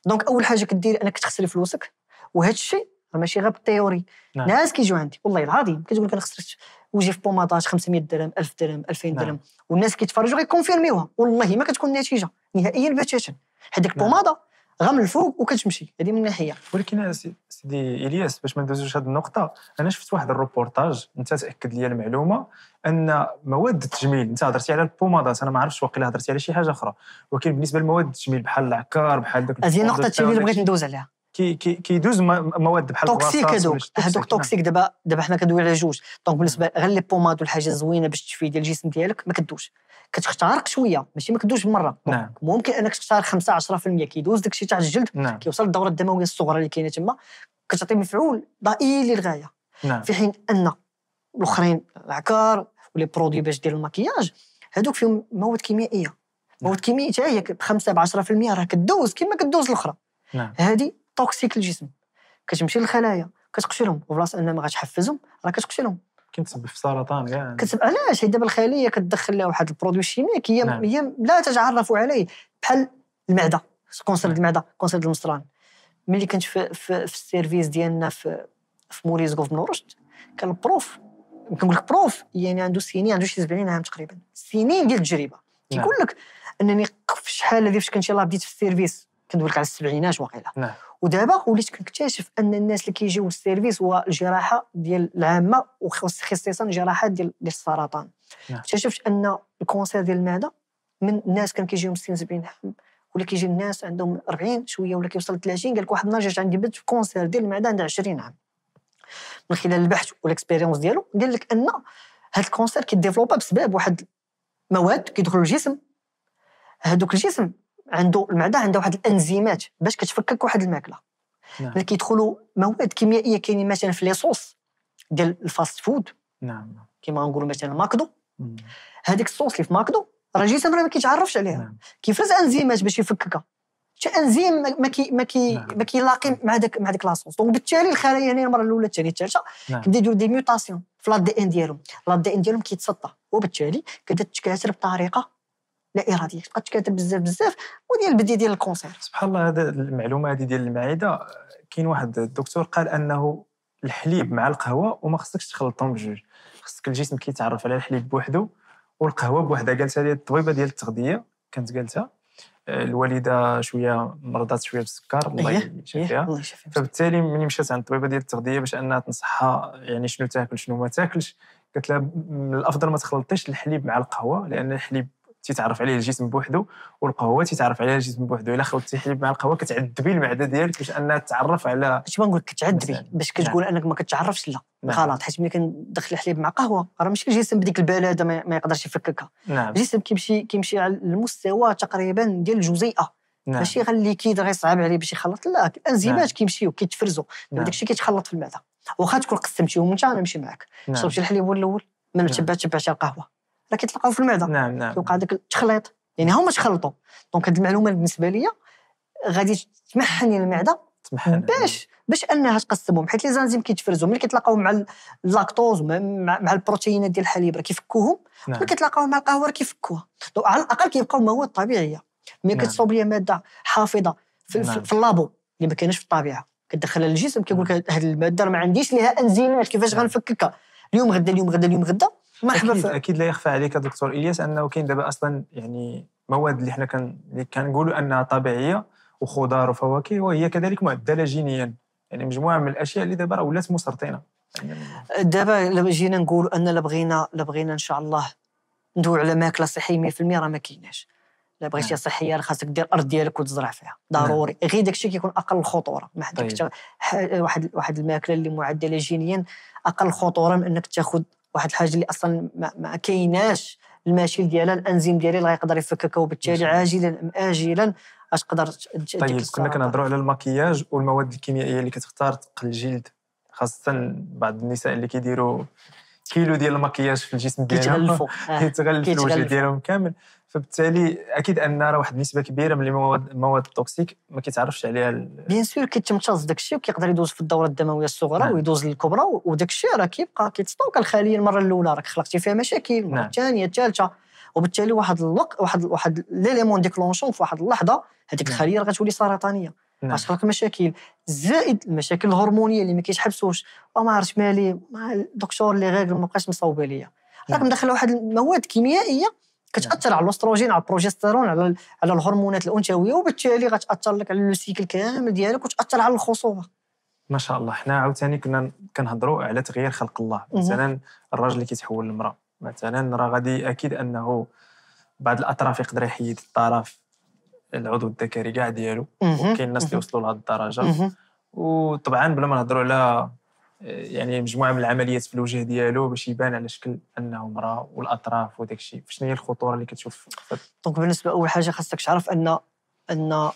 دونك اول حاجه كدير انك تغسل فلوسك وهذا الشيء ماشي غير بالتيوري نعم. ناس كيجيو عندي والله العظيم كتقول لك انا خسرت ويجي في بوماطاج 500 درهم 1000 درهم 2000 درهم نعم. والناس كيتفرجوا غيكونفيرميوها والله ما كتكون النتيجه نهائيا بتاتا حيت ديك البوماده نعم. غام الفوق وكتمشي هذه من ناحيه ولكن سيدي الياس باش ما ندوزوش هذه النقطه انا شفت واحد الروبورتاج انت تاكد لي المعلومه ان مواد التجميل انت هضرتي على البومادات انا ما عرفتش واقيلا هضرتي على شي حاجه اخرى ولكن بالنسبه لمواد التجميل بحال العكار بحال داك هذه النقطه اللي بغيت ندوز عليها كي كي كيدوز مواد بحال توكسيك هذوك هذوك توكسيك دابا دابا حنا كندوي على جوج دونك بالنسبه غير لي بوماد والحاجه زوينه باش تشفي ديال الجسم ديالك ما كدوش كتختارق شويه ماشي ما كدوش مره نعم. ممكن انك تختار 5 10% كيدوز داك الشيء تحت الجلد نعم. كيوصل للدوره الدمويه الصغرى اللي كاينه تما كتعطي مفعول ضئيل للغايه نعم. في حين ان الاخرين العكار ولي برودوي باش دير الماكياج هذوك فيهم مواد كيميائيه مواد نعم. كيميائيه حتى هي ب 5 10% راه كدوز كما كدوز الاخرى نعم. هذه توكسيك للجسم كتمشي للخلايا كتقتلهم وبلاصه ان ما غتحفزهم راه كتقتلهم كتسبب في السرطان كاع كتسبب علاش حيت دابا الخليه كتدخل لها واحد البرودوي شيميك هي نعم. هي لا تتعرف عليه بحال المعده كونسير نعم. المعده كونسير المصران ملي كنت في, في, في السيرفيس ديالنا في في موريس في بنورشت كان البروف كنقول لك بروف يعني عنده سنين عنده شي 70 عام تقريبا سنين ديال التجربه نعم. كيقول نعم. لك انني في شحال هذه فاش كنت يلاه بديت في السيرفيس كندوي لك على السبعينات واقيلا نعم ودابا وليت كنكتشف ان الناس اللي كيجيو للسيرفيس هو الجراحه ديال العامه وخصيصا الجراحات ديال ديال السرطان نعم. اكتشفت ان الكونسير ديال المعده من الناس كان كيجيهم 60 70 عام ولا كيجي الناس عندهم 40 شويه ولا كيوصل 30 قال لك واحد النهار جات عندي بنت في كونسير ديال المعده عندها 20 عام من خلال البحث والاكسبيريونس ديالو قال لك ان هذا الكونسير كيديفلوبا بسبب واحد مواد كيدخلوا الجسم هذوك الجسم عنده المعده عندها واحد الانزيمات باش كتفكك واحد الماكله نعم. ملي كيدخلوا مواد كيميائيه كاينين مثلا في لي صوص ديال الفاست فود نعم كيما نقولوا مثلا ماكدو هذيك الصوص اللي في ماكدو راه الجسم راه ما كيتعرفش عليها نعم. كيفرز انزيمات باش يفككها شي انزيم ما كي ما كي نعم. ما كيلاقي مع داك مع داك لاصوص دونك بالتالي الخلايا هنا المره الاولى الثانيه الثالثه نعم. كيبدا يدير دي ميوتاسيون في لا دي ان ديالهم لا دي ان ديالهم كيتسطى وبالتالي كتتكاثر بطريقه لا إرادية إيه بقات تكاتب بزاف بزاف وديال البدي ديال الكونسير سبحان الله هذا المعلومه هذه ديال المعده كاين واحد الدكتور قال انه الحليب مع القهوه وما خصكش تخلطهم بجوج خصك الجسم كيتعرف على الحليب بوحدو والقهوه بوحدها قالتها لي الطبيبه ديال التغذيه كانت قالتها آه، الوالده شويه مرضات شويه بالسكر الله إيه، يشفيها إيه، فبالتالي ملي مشات عند الطبيبه ديال التغذيه باش انها تنصحها يعني شنو تاكل شنو ما تاكلش قالت لها من الافضل ما تخلطيش الحليب مع القهوه لان الحليب تيتعرف عليه الجسم بوحده والقهوه تيتعرف عليها الجسم بوحده الا خوتي حليب مع القهوه كتعذبي المعده ديالك باش انها تتعرف على شنو نقول لك كتعذبي باش كتقول انك ما كتعرفش لا غلط نعم. حيت ملي كندخل الحليب مع قهوه راه ماشي الجسم بديك البلاده ما يقدرش يفككها نعم. الجسم كيمشي كيمشي على المستوى تقريبا ديال الجزيئه نعم. ماشي غير الليكيد غيصعب عليه باش يخلط لا الانزيمات نعم. كيمشيو كيتفرزوا نعم. داكشي كيتخلط في المعده واخا تكون قسمتيهم انت انا نمشي معاك نعم. شربتي الحليب هو الاول ما نعم. تبعت تبعتي القهوه لا كيتلقاو في المعده نعم نعم كيوقع داك التخليط يعني هما تخلطوا دونك هذه المعلومه بالنسبه ليا غادي تمحن المعده تمحن باش باش انها تقسمهم حيت لي زانزيم كيتفرزوا ملي كيتلاقاو مع اللاكتوز مع, مع البروتينات ديال الحليب راه كيفكوهم نعم. ملي كيتلاقاو مع القهوه راه كيفكوها دونك على الاقل كيبقاو مواد طبيعيه ملي نعم. كتصوب لي ماده حافظه في, نعم. في اللابو اللي ما كاينش في الطبيعه كتدخلها للجسم كيقول لك هذه الماده ما عنديش ليها انزيمات كيفاش نعم. غنفككها اليوم غدا اليوم غدا اليوم غدا مرحبا اكيد, أكيد لا يخفى عليك دكتور الياس انه كاين دابا اصلا يعني مواد اللي حنا كان اللي كنقولوا انها طبيعيه وخضار وفواكه وهي كذلك معدله جينيا يعني مجموعه من الاشياء اللي دابا راه ولات مسرطنه يعني دابا لما جينا نقولوا ان لا بغينا لا بغينا ان شاء الله ندور على ماكله صحيه 100% راه ما كايناش لا بغيتي نعم. صحيه راه خاصك دير الارض ديالك وتزرع فيها ضروري نعم. غير داكشي كيكون اقل الخطوره ما حدك طيب. واحد واحد الماكله اللي معدله جينيا اقل خطوره من انك تاخذ واحد الحاجه اللي اصلا ما, ما كايناش الماشيل ديالها الانزيم ديالها اللي غيقدر يفككها وبالتالي عاجلا ام اجلا اش قدر طيب كنا كنهضروا على المكياج والمواد الكيميائيه اللي كتختار تقل الجلد خاصه بعض النساء اللي كيديروا كيلو ديال المكياج في الجسم ديالهم آه، كيتغلفوا الوجه ديالهم كامل فبالتالي اكيد ان راه واحد النسبه كبيره من المواد المواد التوكسيك ما كيتعرفش عليها بيان سور كيتمتص داك الشيء وكيقدر يدوز في الدوره الدمويه الصغرى نعم. ويدوز للكبرى وداك الشيء راه كيبقى كيتستوك الخليه المره الاولى راك خلقتي فيها مشاكل المره نعم. الثانيه نعم. الثالثه وبالتالي واحد الوقت واحد واحد ليليمون ديكلونشون في واحد اللحظه هذيك نعم. الخليه راه غتولي سرطانيه نعم. خلق مشاكل زائد المشاكل الهرمونيه اللي ما كيتحبسوش وما عرفتش مالي الدكتور اللي غير ما بقاش مصاوبه ليا نعم. راك مدخله واحد المواد كيميائيه كتاثر على الاستروجين على البروجستيرون على على الهرمونات الانثويه وبالتالي غتاثر لك على لو سيكل كامل ديالك وتاثر على الخصوبه ما شاء الله حنا عاوتاني كنا كنهضروا على تغيير خلق الله مثلا الراجل اللي كيتحول للمراه مثلا راه غادي اكيد انه بعض الاطراف يقدر يحيد الطرف العضو الذكري كاع ديالو وكاين الناس اللي وصلوا لهذ الدرجه وطبعا بلا ما نهضروا على يعني مجموعه من العمليات في الوجه ديالو باش يبان على شكل انه امراه والاطراف وداك الشيء شنو هي الخطوره اللي كتشوف دونك بالنسبه اول حاجه خاصك تعرف ان ان آه،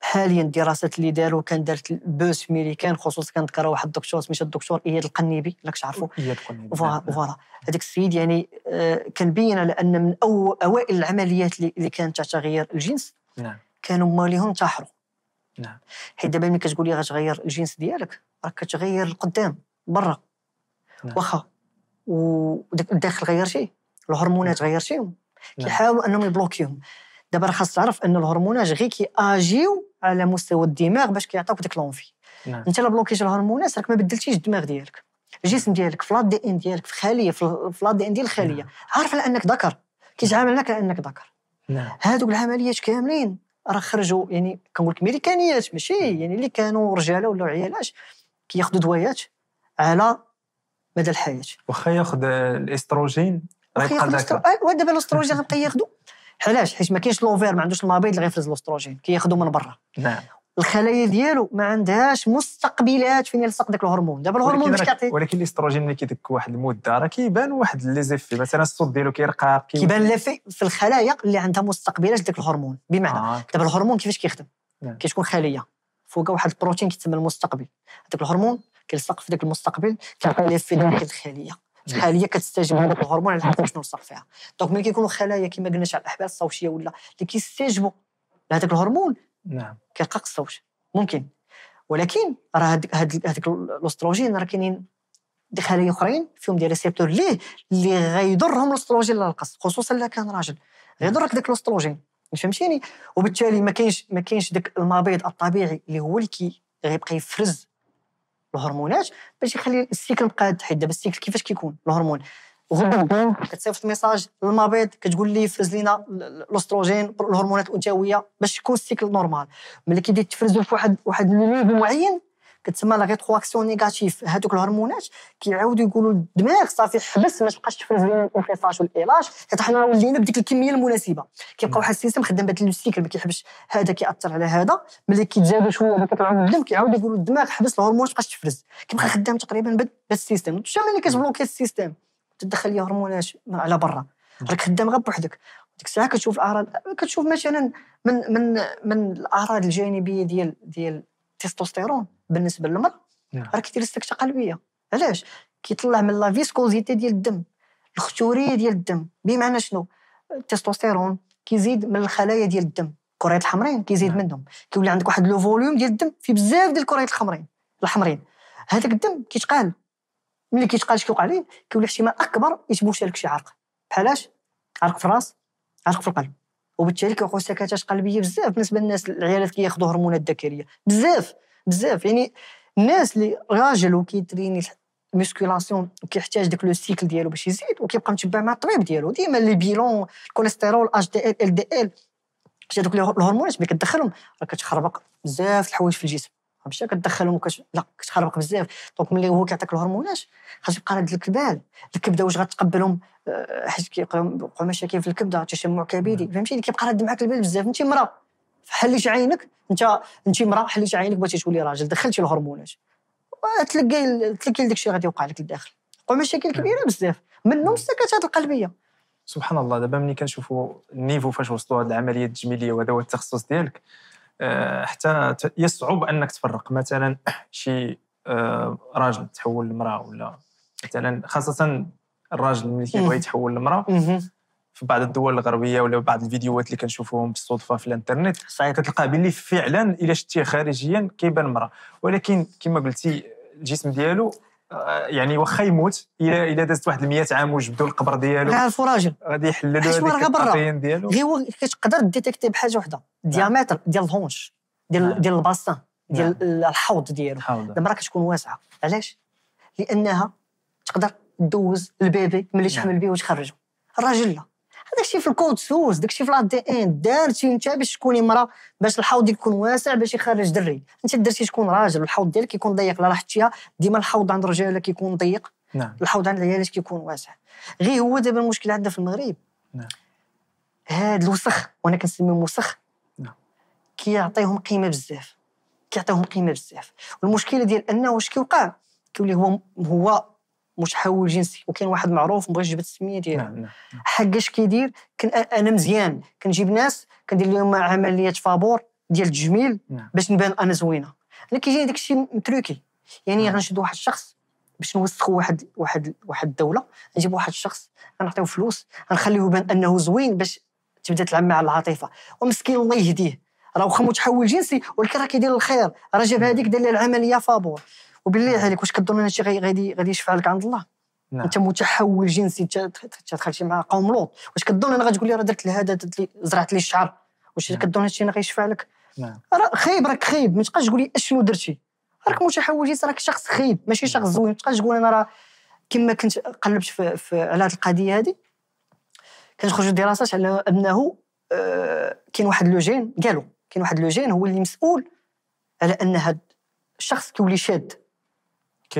حاليا الدراسات اللي داروا كان دارت بوس ميريكان خصوصا كرا واحد الدكتور سميتو الدكتور اياد القنيبي ياك تعرفوا اياد القنيبي نعم. فوالا هذاك السيد يعني آه، كان بين على ان من أو اوائل العمليات اللي كانت تاع تغيير الجنس نعم كانوا ماليهم انتحروا نعم حيت دابا ملي كتقول لي غتغير الجنس ديالك راك كتغير القدام برا نعم. واخا وداك الداخل غيرتيه الهرمونات نعم. غيرتيهم نعم. كيحاولوا انهم يبلوكيهم دابا راه خاص تعرف ان الهرمونات غير كياجيو على مستوى الدماغ باش كيعطيوك ديك لونفي نعم. انت لا بلوكيت الهرمونات راك ما بدلتيش الدماغ ديالك الجسم نعم. ديالك في دي ان ديالك في خليه في دي ان ديال الخليه نعم. عارف على انك ذكر كيتعامل لك على انك ذكر نعم هذوك العمليات كاملين راه خرجوا يعني كنقول لك ميريكانيات ماشي يعني اللي كانوا رجاله ولا عيالات كياخذوا دوايات على مدى الحياه واخا ياخذ الاستروجين غيبقى ذاك ودابا الاستروجين غيبقى ياخذوا علاش حيت ما كاينش لوفير ما عندوش المبيض اللي غيفرز الاستروجين كياخذوا من برا نعم الخلايا ديالو ما عندهاش مستقبلات فين يلصق داك الهرمون دابا الهرمون مش كيعطي ولكن الاستروجين اللي كيدك واحد المده راه كيبان واحد لي زيفي مثلا الصوت ديالو كيرقع كيبان لافي في الخلايا اللي عندها مستقبلات داك الهرمون بمعنى آه. دابا الهرمون كيفاش كيخدم نعم. كتكون خليه فوق واحد البروتين كيتسمى المستقبل هذاك الهرمون كيلصق في ذاك المستقبل كيعطي في داك الخليه نعم. الخليه كتستجيب لهذاك الهرمون على حسب شنو لصق فيها دونك ملي كيكونوا خلايا كما قلنا على الاحبال الصوتيه ولا اللي كيستجيبوا لهذاك الهرمون نعم كيرقق الصوت ممكن ولكن راه هاد هذيك الاستروجين راه كاينين دي خلايا اخرين فيهم دي ريسبتور ليه اللي غيضرهم الاستروجين القص خصوصا الا كان راجل غيضرك ذاك الاستروجين فهمتيني وبالتالي ما كاينش ما كاينش ذاك المبيض الطبيعي اللي هو اللي كي غيبقى يفرز الهرمونات باش يخلي السيكل مقاد حيت دابا السيكل كيفاش كيكون الهرمون غدوه كتصيفط ميساج للمبيض كتقول لي فرز لينا الاستروجين الهرمونات الانثويه باش يكون السيكل نورمال ملي كيدير يتفرزوا في واحد واحد النيفو معين كتسمى لا ريتروكسيون نيجاتيف هذوك الهرمونات كيعاودوا يقولوا الدماغ صافي حبس ما تبقاش تفرز لنا الانفصاج والإيلاج حيت حنا ولينا بديك الكميه المناسبه كيبقى واحد السيستم خدام بهذا السيكل ما كيحبش هذا كياثر على هذا ملي كيتزادوا شويه كيطلعوا من الدم كيعاودوا يقولوا الدماغ حبس الهرمونات ما تبقاش تفرز كيبقى خدام تقريبا بهذا السيستم شنو ملي كتبلوكي السيستم تدخل لي هرمونات على برا راك خدام غير بوحدك ديك الساعه كتشوف الاعراض كتشوف مثلا من من من الاعراض الجانبيه ديال ديال التستوستيرون بالنسبه للمراه راه كيدير السكته قلبيه علاش كيطلع من لا فيسكوزيتي ديال الدم الختوريه ديال الدم بمعنى شنو التستوستيرون كيزيد من الخلايا ديال الدم الكريات الحمرين كيزيد نعم. منهم كيولي عندك واحد لو فوليوم ديال الدم في بزاف ديال الكريات الحمرين الحمرين هذاك الدم كيتقال ملي كيتقال شي وقع ليه كيولي احتمال اكبر يتبوش لك شي عرق بحالاش عرق في الراس عرق في القلب وبالتالي كيوقعوا سكتات قلبيه بزاف بالنسبه للناس العيالات كياخذوا هرمونات ذكريه بزاف بزاف يعني الناس اللي راجل وكيتريني الميسكولاسيون وكيحتاج داك لو سيكل ديالو باش يزيد وكيبقى متبع مع الطبيب ديالو ديما لي بيلون الكوليسترول اش دي ال ال دي ال هذوك الهرمونات ملي كتدخلهم راه كتخربق بزاف الحوايج في الجسم ماشي كتدخلهم وكت لا كتخربق بزاف دونك ملي هو كيعطيك الهرمونات خاص يبقى راد الكبال البال الكبده واش غتقبلهم آه، حيت كيبقاو مشاكل في الكبده تشمع كبدي نعم. فهمتي كيبقى راد معاك البال بزاف انت مرا حليت عينك انت انت مرا حليت عينك بغيتي تولي راجل دخلتي الهرمونات تلقاي تلقاي داكشي غادي يوقع لك لداخل بقاو مشاكل كبيره نعم. بزاف منهم نعم. السكتات القلبيه سبحان الله دابا ملي كنشوفوا النيفو فاش وصلوا هذه العمليه التجميليه وهذا هو التخصص ديالك آه، حتى يصعب انك تفرق مثلا شي آه، راجل تحول لمراه ولا مثلا خاصه الراجل ملي كيبغي يتحول لمراه في بعض الدول الغربيه ولا بعض الفيديوهات اللي كنشوفوهم بالصدفه في الانترنت كتلقى باللي فعلا الا شتيه خارجيا كيبان مراه ولكن كما قلتي الجسم ديالو آه، يعني واخا يموت الا الا دازت واحد 100 عام وجبدوا القبر ديالو عارفو راجل غادي يحللوا هذيك الطين ديالو غير هو كتقدر ديتيكتي بحاجه وحده نعم. ديامتر ديال الهونش ديال نعم. ديال الباستان ديال نعم. الحوض ديالو المراه كتكون واسعه علاش لانها تقدر دوز البيبي ملي تحمل به وتخرجه الراجل لا هذا الشيء في الكود سورس داك الشيء في الار دي ان دارتي انت باش تكوني امراه باش الحوض يكون واسع باش يخرج دري انت درتي تكون راجل الحوض ديالك يكون ضيق لا لاحظتيها ديما الحوض عند الرجال كيكون ضيق نعم. الحوض عند العيالات كيكون واسع غير هو دابا المشكل عندنا في المغرب نعم. هاد الوسخ وانا كنسميه وسخ نعم. كيعطيهم قيمه بزاف كيعطيهم قيمه بزاف والمشكله ديال انه واش كيوقع كيولي هو هو متحول جنسي وكاين واحد معروف مبغاش جبت السميه ديالو نعم نعم, نعم. حقاش كيدير كن انا مزيان كنجيب ناس كندير لهم عمليه فابور ديال التجميل نعم. باش نبان انا زوينه انا كيجيني داك الشيء متروكي يعني غنشد نعم. واحد الشخص باش نوسخوا واحد واحد واحد الدوله نجيب واحد الشخص غنعطيو فلوس غنخليه يبان انه زوين باش تبدا تلعب مع العاطفه ومسكين الله يهديه راه واخا متحول جنسي ولكن راه كيدير الخير راه جاب هذيك دار العمليه فابور وبالله نعم. عليك واش كظن ان شي غادي غادي يشفع لك عند الله نعم. انت متحول جنسي تدخلتي مع قوم لوط واش كظن انا غتقول لي راه درت لهذا درت لي زرعت لي الشعر واش نعم. كظن هادشي انا غيشفع لك نعم راه خايب راك خايب ما تبقاش تقول لي اشنو درتي راك متحول جنسي راك شخص خايب ماشي شخص نعم. زوين ما تبقاش تقول انا راه كما كنت قلبت في, في على هذه القضيه هذه كنخرج دراسات على انه آه، كاين واحد لوجين قالوا كاين واحد لوجين هو اللي مسؤول على ان هذا الشخص كيولي شاد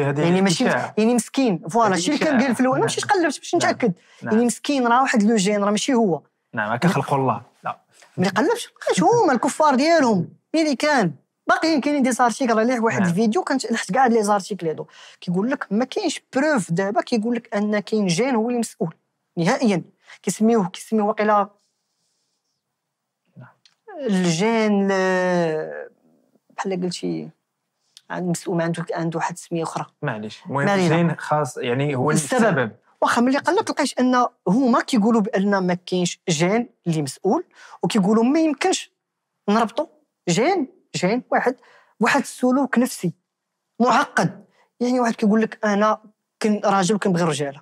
يعني ماشي يعني مسكين فوالا شي اللي قال في الاول نعم. ما مشيتش قلبت باش نتاكد نعم. نعم. يعني مسكين راه واحد لو جين راه ماشي هو نعم كخلقوا الله لا ما قلبش لقيت هما الكفار ديالهم اللي كان باقيين كاينين دي زارتيكل عليه واحد الفيديو كنت لحت كاع لي زارتيكل هادو كيقول لك ما كاينش بروف دابا كيقول لك ان كاين جين هو اللي مسؤول نهائيا كيسميوه كيسميوه واقيلا الجين بحال قلتي مسؤول عنده عنده واحد السميه اخرى معليش المهم زين خاص يعني هو السبب, السبب. واخا ملي قلبت لقيت ان هما كيقولوا بان ما كاينش جين اللي مسؤول وكيقولوا ما يمكنش نربطوا جين جين واحد واحد السلوك نفسي معقد يعني واحد كيقول لك انا كن راجل وكنبغي رجاله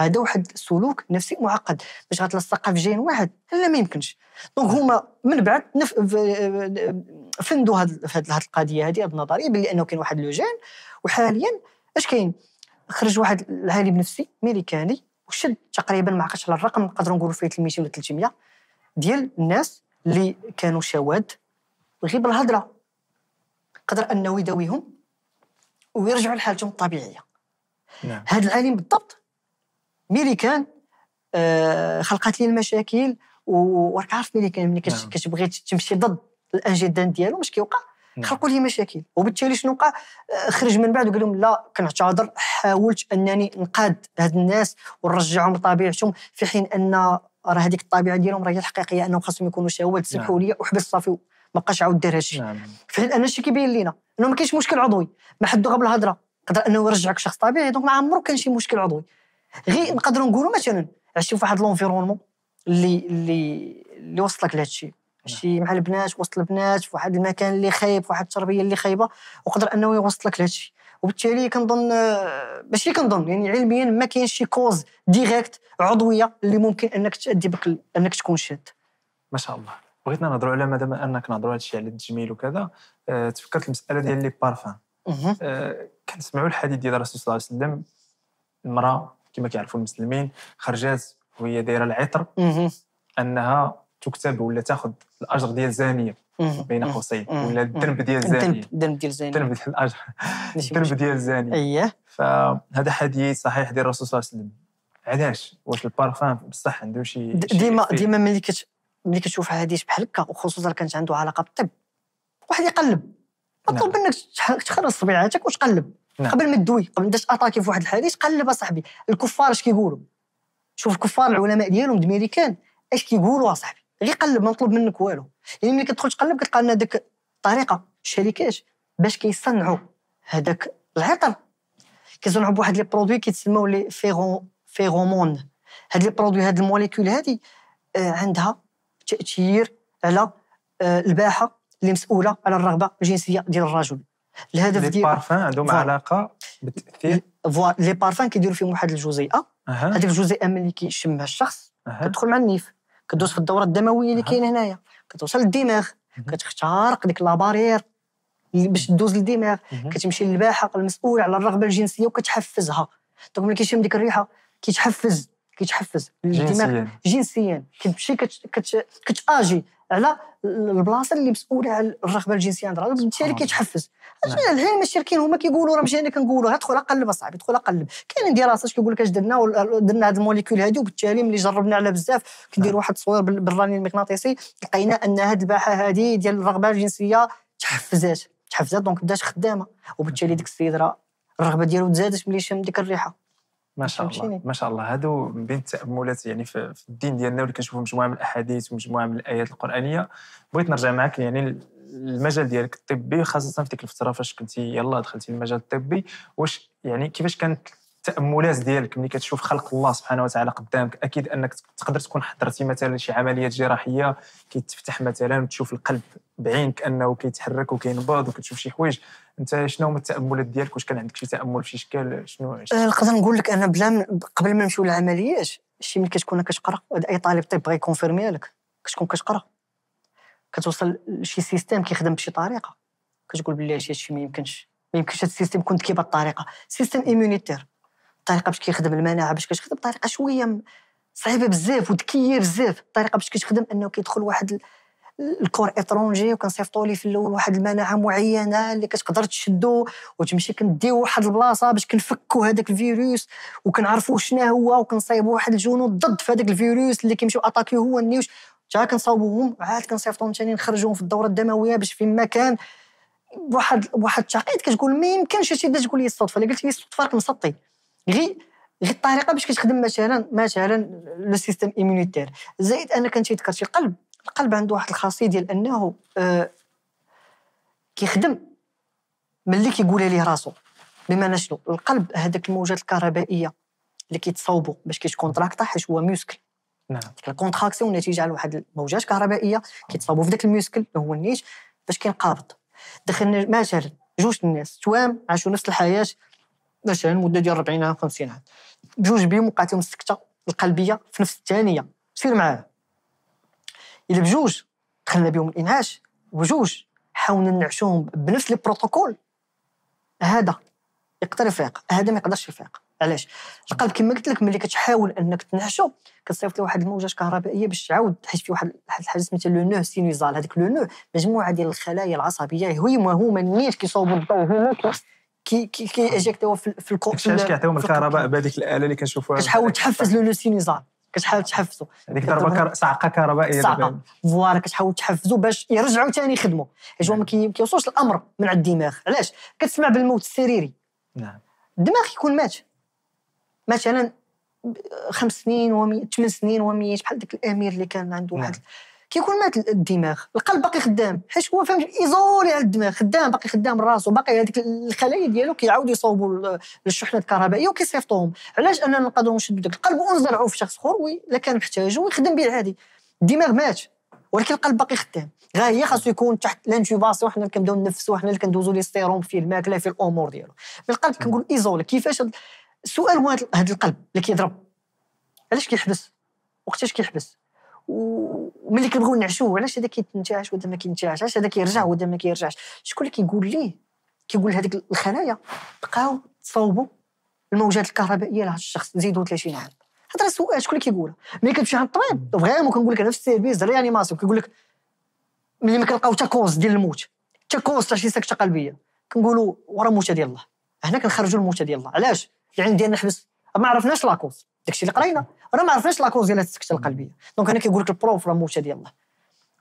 هذا واحد السلوك نفسي معقد باش غتلصقها في جين واحد لا ما يمكنش دونك هما من بعد نف... فندوا هاد هاد القضيه هذه هاد النظريه بلي انه كاين واحد لو جين وحاليا اش كاين خرج واحد العالم نفسي ميريكاني وشد تقريبا ما عقلش على الرقم نقدروا نقولوا فيه 200 ولا 300 ديال الناس اللي كانوا شواذ غير بالهضره قدر انه يداويهم ويرجعوا لحالتهم الطبيعيه نعم. هذا العالم بالضبط ملي كان آه، خلقت لي المشاكل وراك عارف ملي كان نعم. ملي كتبغي تمشي ضد الانجدان ديالو مش كيوقع نعم. خلقوا لي مشاكل وبالتالي شنو وقع آه، خرج من بعد وقال لهم لا كنعتذر حاولت انني نقاد هاد الناس ونرجعهم لطبيعتهم في حين ان راه هذيك الطبيعه ديالهم راه هي الحقيقيه انهم خاصهم يكونوا شهوات نعم. سمحوا لي وحبس صافي ما بقاش عاود دار هادشي في حين ان الشيء كيبين لينا انه ما كاينش مشكل عضوي ما حدو غاب بالهضره قدر انه يرجعك شخص طبيعي دونك ما عمرو كان شي مشكل عضوي غير نقدروا نقولوا مثلا عشتي في واحد لونفيرونمون اللي اللي اللي وصلك لهذا الشيء عشتي مع البنات وسط البنات في واحد المكان اللي خايب في واحد التربيه اللي خايبه وقدر انه يوصلك لهذا الشيء وبالتالي كنظن ماشي كنظن يعني علميا ما كاينش شي كوز ديريكت عضويه اللي ممكن انك تادي بك انك تكون شاد ما شاء الله بغيتنا نهضروا على مادام انك نهضروا هذا الشيء على التجميل وكذا أه تفكرت المساله ديال لي بارفان أه كنسمعوا الحديث ديال الرسول صلى الله عليه وسلم المراه كما كيعرفوا المسلمين خرجات وهي دايره العطر انها تكتب ولا تاخذ الاجر ديال الزانيه بين قوسين ولا الذنب ديال الزانيه الذنب ديال الزانيه الذنب ديال الاجر الذنب ديال اييه فهذا حديث صحيح ديال الرسول صلى الله عليه وسلم علاش واش البارفان بصح عنده شي ديما ديما ملي كت ملي كتشوف حديث بحال هكا وخصوصا كانت عنده علاقه بالطب واحد يقلب نعم. مطلوب منك تخلص طبيعتك وتقلب نعم. قبل ما تدوي قبل ما اتاكي في واحد الحديث قلب اصاحبي الكفار اش كيقولوا شوف الكفار العلماء ديالهم دميريكان اش كيقولوا اصاحبي غير قلب ما نطلب منك والو يعني ملي كتدخل تقلب كتلقى ان ديك الطريقه الشركات باش كيصنعوا هذاك العطر كيصنعوا بواحد لي برودوي كيتسموا لي فيغون فيغومون هاد لي برودوي هاد الموليكول هادي آه، عندها تاثير على آه، الباحه اللي مسؤوله على الرغبه الجنسيه ديال الرجل الهدف ديال لي بارفان عندهم علاقه بالتاثير فوالا لي بارفان كيديروا فيهم واحد الجزيئه هذيك الجزيئه ملي كيشمها الشخص كتدخل مع النيف كدوز في الدوره الدمويه اللي كاينه هنايا كتوصل للدماغ كتخترق ديك لابارير باش تدوز للدماغ كتمشي للباحه المسؤول على الرغبه الجنسيه وكتحفزها دونك ملي كيشم ديك الريحه كيتحفز كيتحفز الدماغ جنسيا كتمشي كتاجي على البلاصه اللي مسؤوله على الرغبه الجنسيه عند الراجل بالتالي آه. كيتحفز الحين نعم. المشاركين هما كيقولوا راه ماشي انا كنقولوا ادخل اقلب اصاحبي ادخل اقلب كاينين دراسات كيقول لك اش درنا درنا هذه الموليكول هذه وبالتالي ملي جربنا على بزاف كندير نعم. واحد التصوير بالرنين المغناطيسي لقينا ان هذه الباحه هذه ديال الرغبه الجنسيه تحفزات تحفزات دونك بدات خدامه وبالتالي نعم. ديك السيد راه الرغبه ديالو تزادت ملي شم ديك الريحه ما شاء الله ما شاء الله هادو من بين التاملات يعني في الدين ديالنا واللي كنشوفوا مجموعه من الاحاديث ومجموعه من الايات القرانيه بغيت نرجع معك يعني المجال ديالك الطبي خاصه في ديك الفتره فاش كنتي يلا دخلتي المجال الطبي واش يعني كيفاش كانت التاملات ديالك ملي كتشوف خلق الله سبحانه وتعالى قدامك اكيد انك تقدر تكون حضرتي مثلا شي عمليه جراحيه كيتفتح مثلا وتشوف القلب بعينك انه كيتحرك وكينبض وكتشوف شي حوايج انت شنو هما التاملات ديالك واش كان عندك شي تامل في شي شكل شنو أه، نقدر نقول لك انا بلا قبل ما نمشيو للعمليات شي ملي كتكون كتقرا اي طالب طب يكونفيرمي لك كتكون كتقرا كتوصل لشي سيستيم كيخدم بشي طريقه كتقول بلي هادشي ما يمكنش ما يمكنش هاد السيستيم يكون ذكي بهاد الطريقه سيستيم ايمونيتير الطريقه باش كيخدم المناعه باش كتخدم بطريقه شويه صعيبه بزاف وذكيه بزاف الطريقه باش كتخدم انه كيدخل واحد الكور اترونجي وكنصيفطوا لي في الاول واحد المناعه معينه اللي كتقدر تشدو وتمشي كنديو واحد البلاصه باش كنفكوا هذاك الفيروس وكنعرفوا شنو هو وكنصايبوا واحد الجنود ضد في هذاك الفيروس اللي كيمشيو اتاكيو هو النيوش تا كنصاوبوهم عاد كنصيفطوهم ثاني نخرجوهم في الدوره الدمويه باش في مكان بواحد واحد التعقيد كتقول ما يمكنش هادشي تقول لي الصدفه اللي قلت لي الصدفه راك مسطي غير غير الطريقه باش كتخدم مثلا مثلا لو سيستيم ايمونيتير زائد انا كان تيذكر شي قلب القلب عنده واحد الخاصيه ديال انه آه كيخدم ملي كيقولها ليه راسو بمعنى شنو القلب هذاك الموجات الكهربائيه اللي كيتصاوبوا باش كيتكونتراكتا حيت هو ميوسكل نعم ديك الكونتراكسيون نتيجه على واحد الموجات كهربائيه كيتصاوبوا في ذاك الميوسكل اللي هو النيش باش كينقابض دخلنا مثلا جوج الناس توام عاشوا نفس الحياه مثلا مده ديال 40 عام 50 عام بجوج وقعت وقعتهم السكته القلبيه في نفس الثانيه سير معاه الا بجوج دخلنا بهم الانعاش بجوج حاولنا نعشوهم بنفس لي بروتوكول هذا يقدر يفيق هذا ما يقدرش يفيق علاش القلب كما قلت لك ملي كتحاول انك تنعشو كتصيفط له واحد الموجات كهربائيه باش تعاود حيت في واحد واحد الحاجه سميتها لو نو سينيزال هذاك لو نو مجموعه ديال الخلايا العصبيه هما هما النيش كيصوبوا الضوء هما كي كي كي اجيكتيو آه. في في الكو علاش كيعطيوهم الكهرباء بهذيك الاله اللي كنشوفوها كتحاول تحفز لو سينيزار كتحاول تحفزو هذيك ضربه صعقه كهربائيه صعقه فوالا كتحاول تحفزو باش يرجعوا ثاني يخدموا حيت هو نعم. ما كيوصلش الامر من عند الدماغ علاش كتسمع بالموت السريري نعم الدماغ يكون مات مثلا خمس سنين و 8 سنين و 100 بحال داك الامير اللي كان عنده نعم. واحد كيكون مات الدماغ القلب باقي خدام حيت هو فاهم ايزولي على الدماغ خدام باقي خدام الراس باقي هذيك الخلايا ديالو كيعاودوا يصوبوا الشحنات الكهربائيه وكيصيفطوهم علاش اننا نقدروا نشدوا داك القلب ونزرعوه في شخص اخر وي الا كان محتاجه ويخدم به عادي الدماغ مات ولكن القلب باقي خدام غا هي خاصو يكون تحت لانتوباسيون حنا اللي كنبداو نفسو حنا اللي كندوزو لي سيروم في الماكله في الامور ديالو في القلب كنقول ايزولي كيفاش السؤال هو هذا القلب اللي كيضرب علاش كيحبس وقتاش كيحبس وملي كنبغيو نعشوه علاش هذا كيتنتعش وهذا ما كينتعش علاش هذا كيرجع وهذا ما كيرجعش شكون اللي كيقول ليه كيقول هذيك الخلايا بقاو تصاوبوا الموجات الكهربائيه لهذا الشخص زيدوا 30 عام هذا راه سؤال شكون اللي كيقولها ملي كتمشي عند الطبيب فريمون كنقول لك نفس في السيرفيس ريانيماسيون كيقول لك ملي ما كنلقاو تا كوز ديال الموت تا كوز تاع شي سكته قلبيه كنقولوا ورا موته ديال الله هنا كنخرجوا الموته ديال الله علاش العين يعني ديالنا حبس ما عرفناش لاكوز داكشي اللي قرينا راه ما عرفناش لاكوز ديال السكته القلبيه دونك انا كيقول لك البروف راه موته ديال الله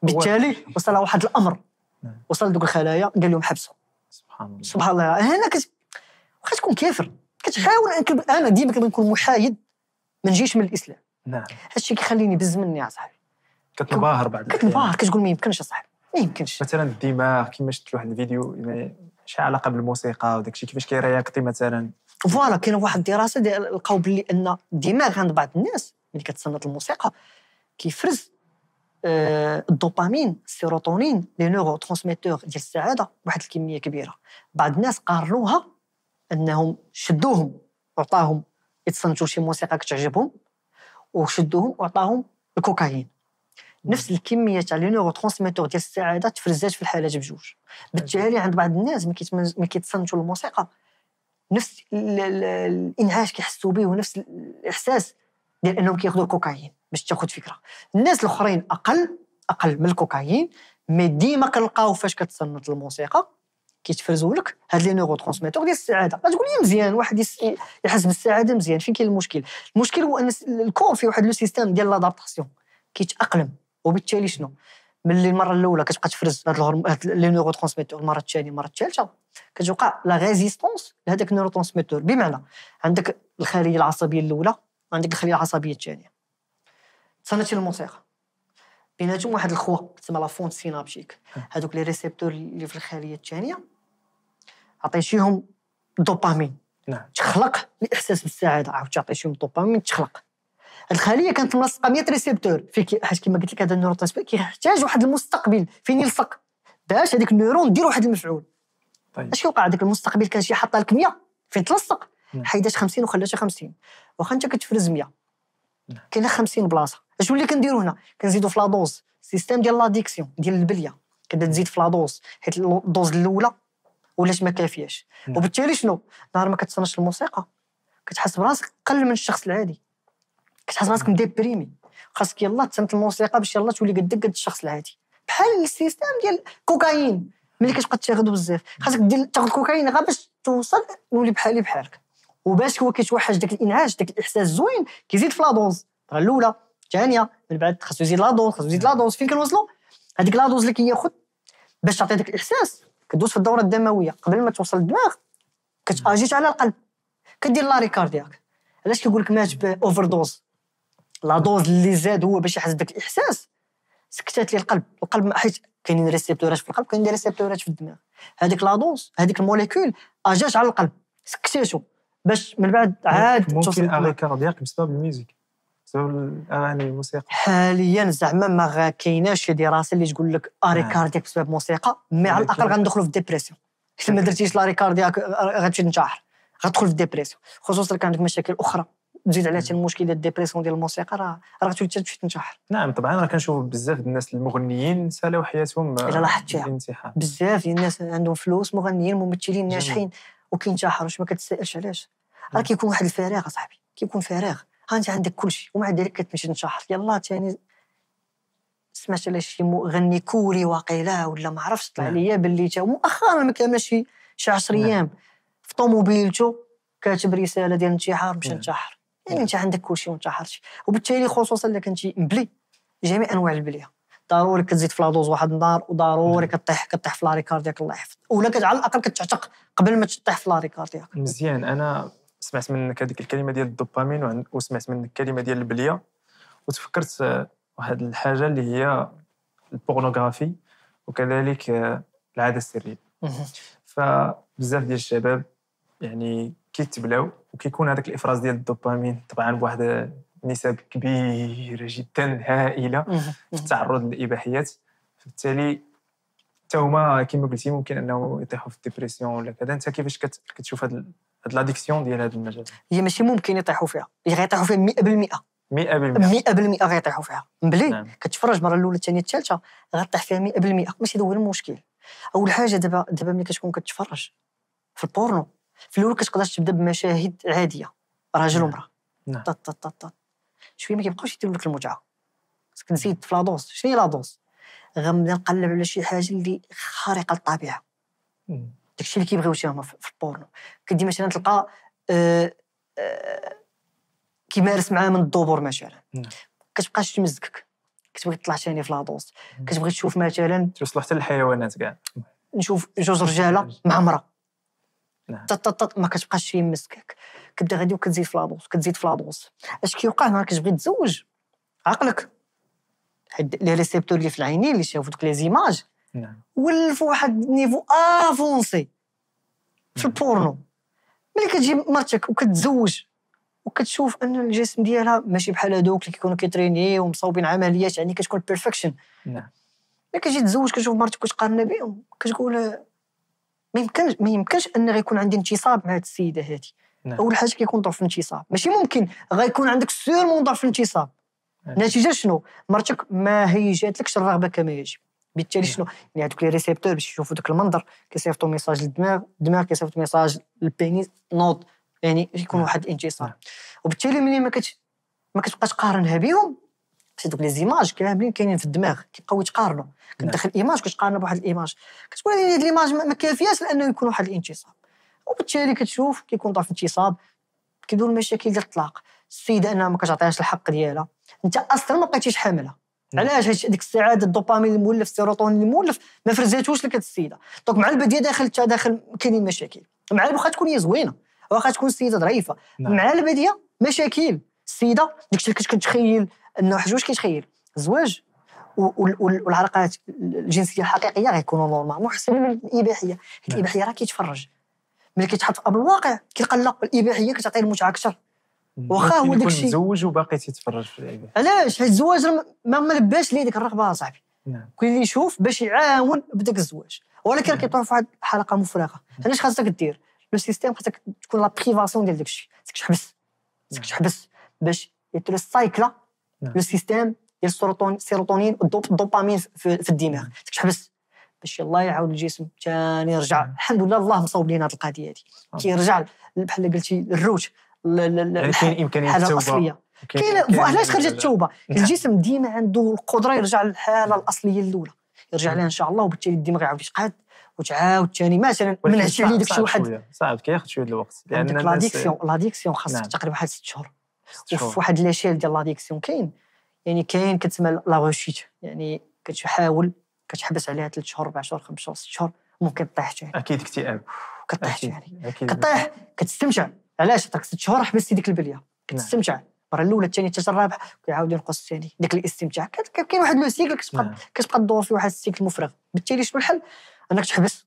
بالتالي وصل واحد الامر نعم. وصل دوك الخلايا قال لهم حبسوا سبحان الله سبحان الله هنا كت... واخا تكون كافر كتحاول انك انا ديما كنبغي نكون محايد ما نجيش من الاسلام نعم هادشي كيخليني بز مني اصاحبي كتنباهر بعد كتنباهر كتقول ما يمكنش اصاحبي ما يمكنش مثلا الدماغ كما شفت واحد الفيديو شي علاقه بالموسيقى وداكشي كيفاش كيرياكتي مثلا فوالا كاين واحد الدراسه لقاو بلي ان الدماغ عند بعض الناس ملي كتصنت الموسيقى كيفرز آه، الدوبامين السيروتونين لي نورو ترانسميتور ديال السعاده واحد الكميه كبيره بعض الناس قارنوها انهم شدوهم وعطاهم يتصنتوا شي موسيقى كتعجبهم وشدوهم وعطاهم الكوكايين نفس الكميه تاع لي نورو ترانسميتور ديال السعاده تفرزات في الحالات بجوج بالتالي عند بعض الناس ملي كيتصنتوا الموسيقى نفس الانهاش كيحسوا به ونفس الاحساس ديال انهم كياخذوا الكوكايين باش تاخذ فكره الناس الاخرين اقل اقل من الكوكايين مي ديما كنلقاو فاش كتصنت الموسيقى كيتفرزوا لك هاد لي نيورو ترونسميتور ديال السعاده غتقول لي مزيان واحد يحس بالسعاده مزيان فين كاين المشكل المشكل هو ان الكور فيه واحد لو سيستيم ديال لادابتاسيون كيتاقلم وبالتالي شنو ملي المره الاولى كتبقى تفرز هاد الهرم... لي نورو ترانسميتور المره الثانيه المره الثالثه كتوقع لا ريزيستونس لهذاك النورو ترانسميتور بمعنى عندك الخليه العصبيه الاولى وعندك الخليه العصبيه الثانيه تصنت الموسيقى بيناتهم واحد الخوة تسمى لا فونت سينابتيك هذوك أه. لي ريسيبتور اللي في الخليه الثانيه عطيتيهم الدوبامين نعم تخلق الاحساس بالسعاده عاود تعطيتيهم الدوبامين تخلق الخليه كانت ملصقه 100 ريسبتور في حيت كما قلت لك هذا النيورون كيحتاج واحد المستقبل فين يلصق باش هذيك النيرون دير واحد المفعول طيب اش كيوقع هذاك المستقبل كان شي حاطه لك 100 فين تلصق حيدات 50 وخلاتها 50 واخا انت كتفرز 100 نعم. كاين 50 بلاصه اش ولي كنديرو هنا كنزيدو في لا دوز سيستيم ديال لاديكسيون ديال البليه كدا تزيد في لا دوز حيت الدوز الاولى ولاش ما كافياش نعم. وبالتالي شنو نهار ما كتصنعش الموسيقى كتحس براسك قل من الشخص العادي كتحس راسك مديبريمي خاصك يلا تسمت الموسيقى باش يلا تولي قدك قد الشخص العادي بحال السيستم ديال الكوكايين ملي كتبقى تاخذ بزاف خاصك دير تاخذ كوكايين غير باش توصل نولي بحالي بحالك وباش هو كيتوحش داك الانعاش داك الاحساس زوين كيزيد في لادوز راه الاولى الثانيه من بعد خاصو يزيد لادوز خاصو يزيد لادوز فين كنوصلوا هذيك لادوز اللي كياخذ باش تعطي داك الاحساس كدوز في الدوره الدمويه قبل ما توصل للدماغ كتاجيت على القلب كدير لا ريكاردياك علاش كيقول لك مات اوفر دوز لا دوز اللي زاد هو باش يحس داك الاحساس سكتات لي القلب القلب حيت كاينين ريسيبتورات في القلب كاينين دي ريسيبتورات في الدماغ هذيك لا دوز هذيك الموليكول اجاش على القلب سكتاتو باش من بعد عاد ممكن اري كاردياك بسبب الميوزيك بسبب الاغاني الموسيقى حاليا زعما ما كايناش شي دراسه اللي تقول لك اري كاردياك آه. بسبب موسيقى مي على الاقل غندخلوا في ديبرسيون حيت ما درتيش لاري كاردياك غتمشي تنتحر غتدخل في ديبرسيون خصوصا كان عندك مشاكل اخرى تزيد على حتى المشكله الديبريسيون ديال الموسيقى راه راه تمشي تنتحر نعم طبعا راه كنشوف بزاف الناس المغنيين سالاو حياتهم آه، الى لاحظتيها بزاف ديال الناس عندهم فلوس مغنيين ممثلين ناجحين وكينتحروا ما كتسالش علاش راه كيكون واحد الفراغ اصاحبي كيكون فراغ ها انت عندك كل شيء ومع ذلك كتمشي تنتحر يلا ثاني سمعت على شي مغني كوري واقيلا ولا ما عرفتش طلع نعم. ليا باللي تا مؤخرا ما ماشي شي 10 نعم. ايام في طوموبيلته كاتب رساله ديال الانتحار مشى نعم. انتحر يعني انت عندك كلشي وانت وما وبالتالي خصوصا الا كنتي مبلي جميع انواع البليه ضروري كتزيد في لادوز واحد النهار وضروري نعم. كطيح كطيح في لاريكاردياك الله يحفظ ولا على الاقل كتعتق قبل ما تطيح في لاريكاردياك مزيان انا سمعت منك هذيك الكلمه ديال الدوبامين وسمعت منك الكلمه ديال البليه وتفكرت واحد الحاجه اللي هي البورنوغرافي وكذلك آه، العاده السريه فبزاف ديال الشباب يعني كيتبلاو وكيكون هذاك الافراز ديال الدوبامين طبعا بواحد نسب كبيره جدا هائله في التعرض للاباحيات فبالتالي حتى هما كما قلتي ممكن انه يطيحوا في الديبرسيون ولا كذا انت كيفاش كتشوف هاد هاد لاديكسيون ديال هذا المجال هي ماشي ممكن يطيحوا فيها هي غيطيحوا فيها 100% 100% 100% غيطيحوا فيها مبلي نعم. كتفرج المره الاولى الثانيه الثالثه غطيح فيها 100% ماشي هذا هو المشكل اول حاجه دابا دابا ملي كتكون كتفرج في البورنو في الاول كتقدر تبدا بمشاهد عاديه راجل نعم. ومراه نعم شويه ما كيبقاوش يديروا لك المتعه خصك نزيد في لادوس شنو هي لادوس غنبدا نقلب على شي حاجه اللي خارقه للطبيعه داكشي اللي كيبغيو هما في البورنو كدي مثلا تلقى أه أه كيمارس معاه من الدبور مثلا نعم. كتبقاش تمزكك كتبغي تطلع ثاني في لادوس كتبغي تشوف مثلا توصل حتى للحيوانات كاع نشوف جوج رجاله مع امراه نعم. ما كتبقاش فيه مسكك كتبدا غادي وكتزيد في لادوس كتزيد في لادوس اش كيوقع نهار كتبغي تزوج عقلك حد لي ريسيبتور اللي في العينين اللي شافوا دوك لي زيماج نعم. ولفوا واحد النيفو افونسي في نعم. البورنو ملي كتجي مرتك وكتزوج وكتشوف ان الجسم ديالها ماشي بحال هذوك اللي كيكونوا كيتريني ومصاوبين عمليات يعني كتكون بيرفكشن ملي كتجي تزوج كتشوف مرتك وتقارن بهم كتقول ما يمكنش ما يمكنش ان غيكون عندي انتصاب مع هذه السيده هذه نعم. اول حاجه كيكون ضعف الانتصاب ماشي ممكن غيكون عندك سيرمون ضعف الانتصاب نعم. نتيجه شنو مرتك ما هي جاتلكش الرغبه كما يجب بالتالي نعم. شنو يعني هذوك لي ريسيبتور باش يشوفوا ذاك المنظر كيصيفطوا ميساج للدماغ الدماغ كيصيفط ميساج للبينيس نوض يعني يكون نعم. واحد الانتصار نعم. وبالتالي ملي ما كت ما كتبقاش قارنها بهم حيت دوك لي زيماج كاملين كاينين في الدماغ كيبقاو يتقارنوا كتدخل ايماج كتقارن بواحد الايماج كتقول هذه ليماج ما كافياش لانه يكون واحد الانتصاب وبالتالي كتشوف كيكون ضعف انتصاب كيدور المشاكل ديال الطلاق السيده انها ما كتعطيهاش الحق ديالها انت اصلا ما بقيتيش حامله نعم. علاش هاد ديك السعاده الدوبامين المولف السيروتونين المولف ما فرزاتوش لك السيده دونك مع البديه داخل حتى داخل كاينين مشاكل مع واخا تكون هي زوينه واخا تكون السيده ضعيفه نعم. مع البديه مشاكل السيده ديك الشيء كنت كتخيل انه حجوج كيتخيل الزواج والعلاقات الجنسيه الحقيقيه غيكونوا نورمالمون حسن من الاباحيه حيت نعم. الاباحيه راه كيتفرج ملي كيتحط في امر الواقع كيلقى لا الاباحيه كتعطي المتعه اكثر واخا هو داك الشيء متزوج وباقي تيتفرج في الاباحيه علاش حيت الزواج ما ملباش ليه ديك الرغبه صاحبي نعم. كاين اللي يشوف باش يعاون بداك الزواج ولكن نعم. كيطيحوا في واحد الحلقه مفرغه علاش خاصك دير لو سيستيم خاصك تكون لا بريفاسيون ديال داك الشيء خاصك تحبس خاصك تحبس باش يتري السايكله لو سيستيم نعم. ديال السيروتونين والدوبامين في الدماغ تحبس باش الله يعاود الجسم ثاني يرجع نعم. الحمد لله الله مصاوب لينا هذه القضيه هذه كيرجع بحال قلتي الروت يعني كاين امكانيه التوبه كاين علاش خرجت التوبه نعم. الجسم ديما عنده القدره يرجع للحاله الاصليه الاولى يرجع لها ان شاء الله وبالتالي الدماغ يعاود يتقاد وتعاود ثاني مثلا من عشيه ديك شي واحد صعب كياخذ شويه الوقت لان لاديكسيون لاديكسيون خاصك تقريبا واحد ست شهور وفي واحد ليشيل ديال لاديكسيون كاين يعني كاين كتسمى لا روشيت يعني كتحاول كتحبس عليها ثلاث شهور اربع شهور خمس شهور ست شهور ممكن طيح تاني اكيد اكتئاب كطيح تاني كطيح كتستمتع علاش راك ست شهور حبستي ديك البليه نعم. كتستمتع المره الاولى الثانيه الثالثه الرابعه كيعاود ينقص الثاني ذاك الاستمتاع كاين واحد لو سيكل كتبقى نعم. كتبقى تدور في واحد السيكل مفرغ بالتالي شنو الحل انك تحبس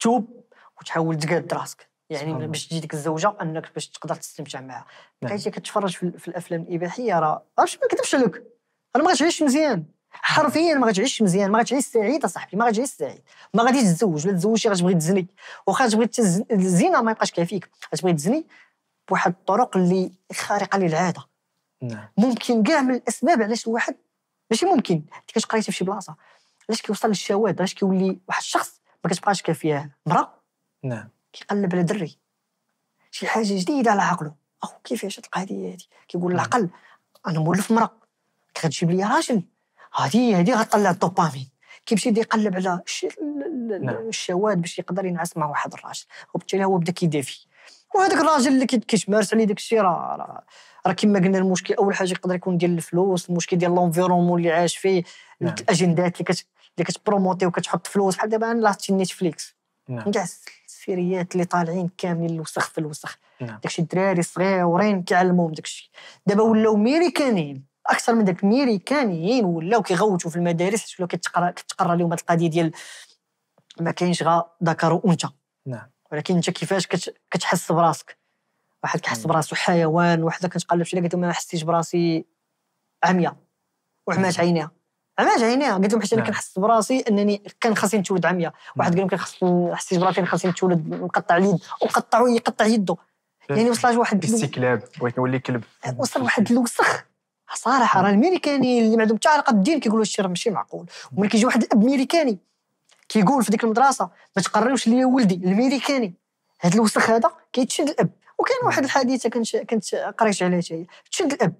توب وتحاول تقاد راسك يعني باش تجي ديك الزوجه انك باش تقدر تستمتع معها بقيتي نعم. كتفرج في, في الافلام الاباحيه راه ما نكذبش عليك انا ما غاتعيش مزيان حرفيا ما غاتعيش مزيان ما غاتعيش سعيد اصاحبي ما غاتعيش سعيد ما غاديش تزوج ولا تزوجتي غتبغي تزني واخا تبغي الزنا ما يبقاش كافيك غتبغي تزني بواحد الطرق اللي خارقه للعاده نعم. ممكن كاع من الاسباب علاش الواحد ماشي ممكن انت كتقريتي في شي بلاصه علاش كيوصل للشواذ علاش كيولي واحد الشخص ما كتبقاش كافياه مرا نعم كيقلب على دري شي حاجه جديده على عقله اخو كيفاش هاد القضيه هادي كيقول العقل انا مولف مرا كتجيب لي راجل هادي هادي غتطلع الدوبامين كيمشي يدي يقلب على نعم. الشواذ باش يقدر ينعس مع واحد الراجل وبالتالي هو بدا كيدافي وهذاك الراجل اللي كيتمارس عليه داك الشيء راه راه كما قلنا المشكل اول حاجه يقدر يكون ديال الفلوس المشكل ديال لونفيرومون اللي عاش فيه نعم. الاجندات اللي كت اللي كتبروموتي وكتحط فلوس بحال دابا لاحظتي نتفليكس نعم التسفيريات اللي طالعين كاملين الوسخ في الوسخ نعم. داكشي الدراري الصغيورين كيعلموهم داكشي دابا نعم. ولاو ميريكانيين اكثر من داك ميريكانيين ولاو كيغوتوا في المدارس حيت ولاو كتقرا كتقرا لهم القضيه ديال ما كاينش غا ذكر وانثى نعم ولكن انت كيفاش كتحس براسك واحد كيحس نعم. براسو حيوان واحد كتقلب شي قالت ما حسيتش براسي عمياء وعمات عينيها عماش عينيها قلت لهم حيت انا نعم. كنحس براسي انني كان خاصني نتولد عمياء واحد قال لهم كان خاصني حسيت براسي خاصني نتولد مقطع اليد وقطعوا يقطع يده يعني وصل لواحد استكلاب بغيت نولي كلب وصل واحد الوسخ صراحه راه الميريكاني اللي ما عندهم حتى علاقه بالدين كيقولوا الشيء راه ماشي معقول وملي كيجي واحد الاب ميريكاني كيقول في ديك المدرسه ما تقريوش ليا ولدي الميريكاني هاد الوسخ هذا كيتشد الاب وكان نعم. واحد الحادثه كنت كنت قريت عليها تشد الاب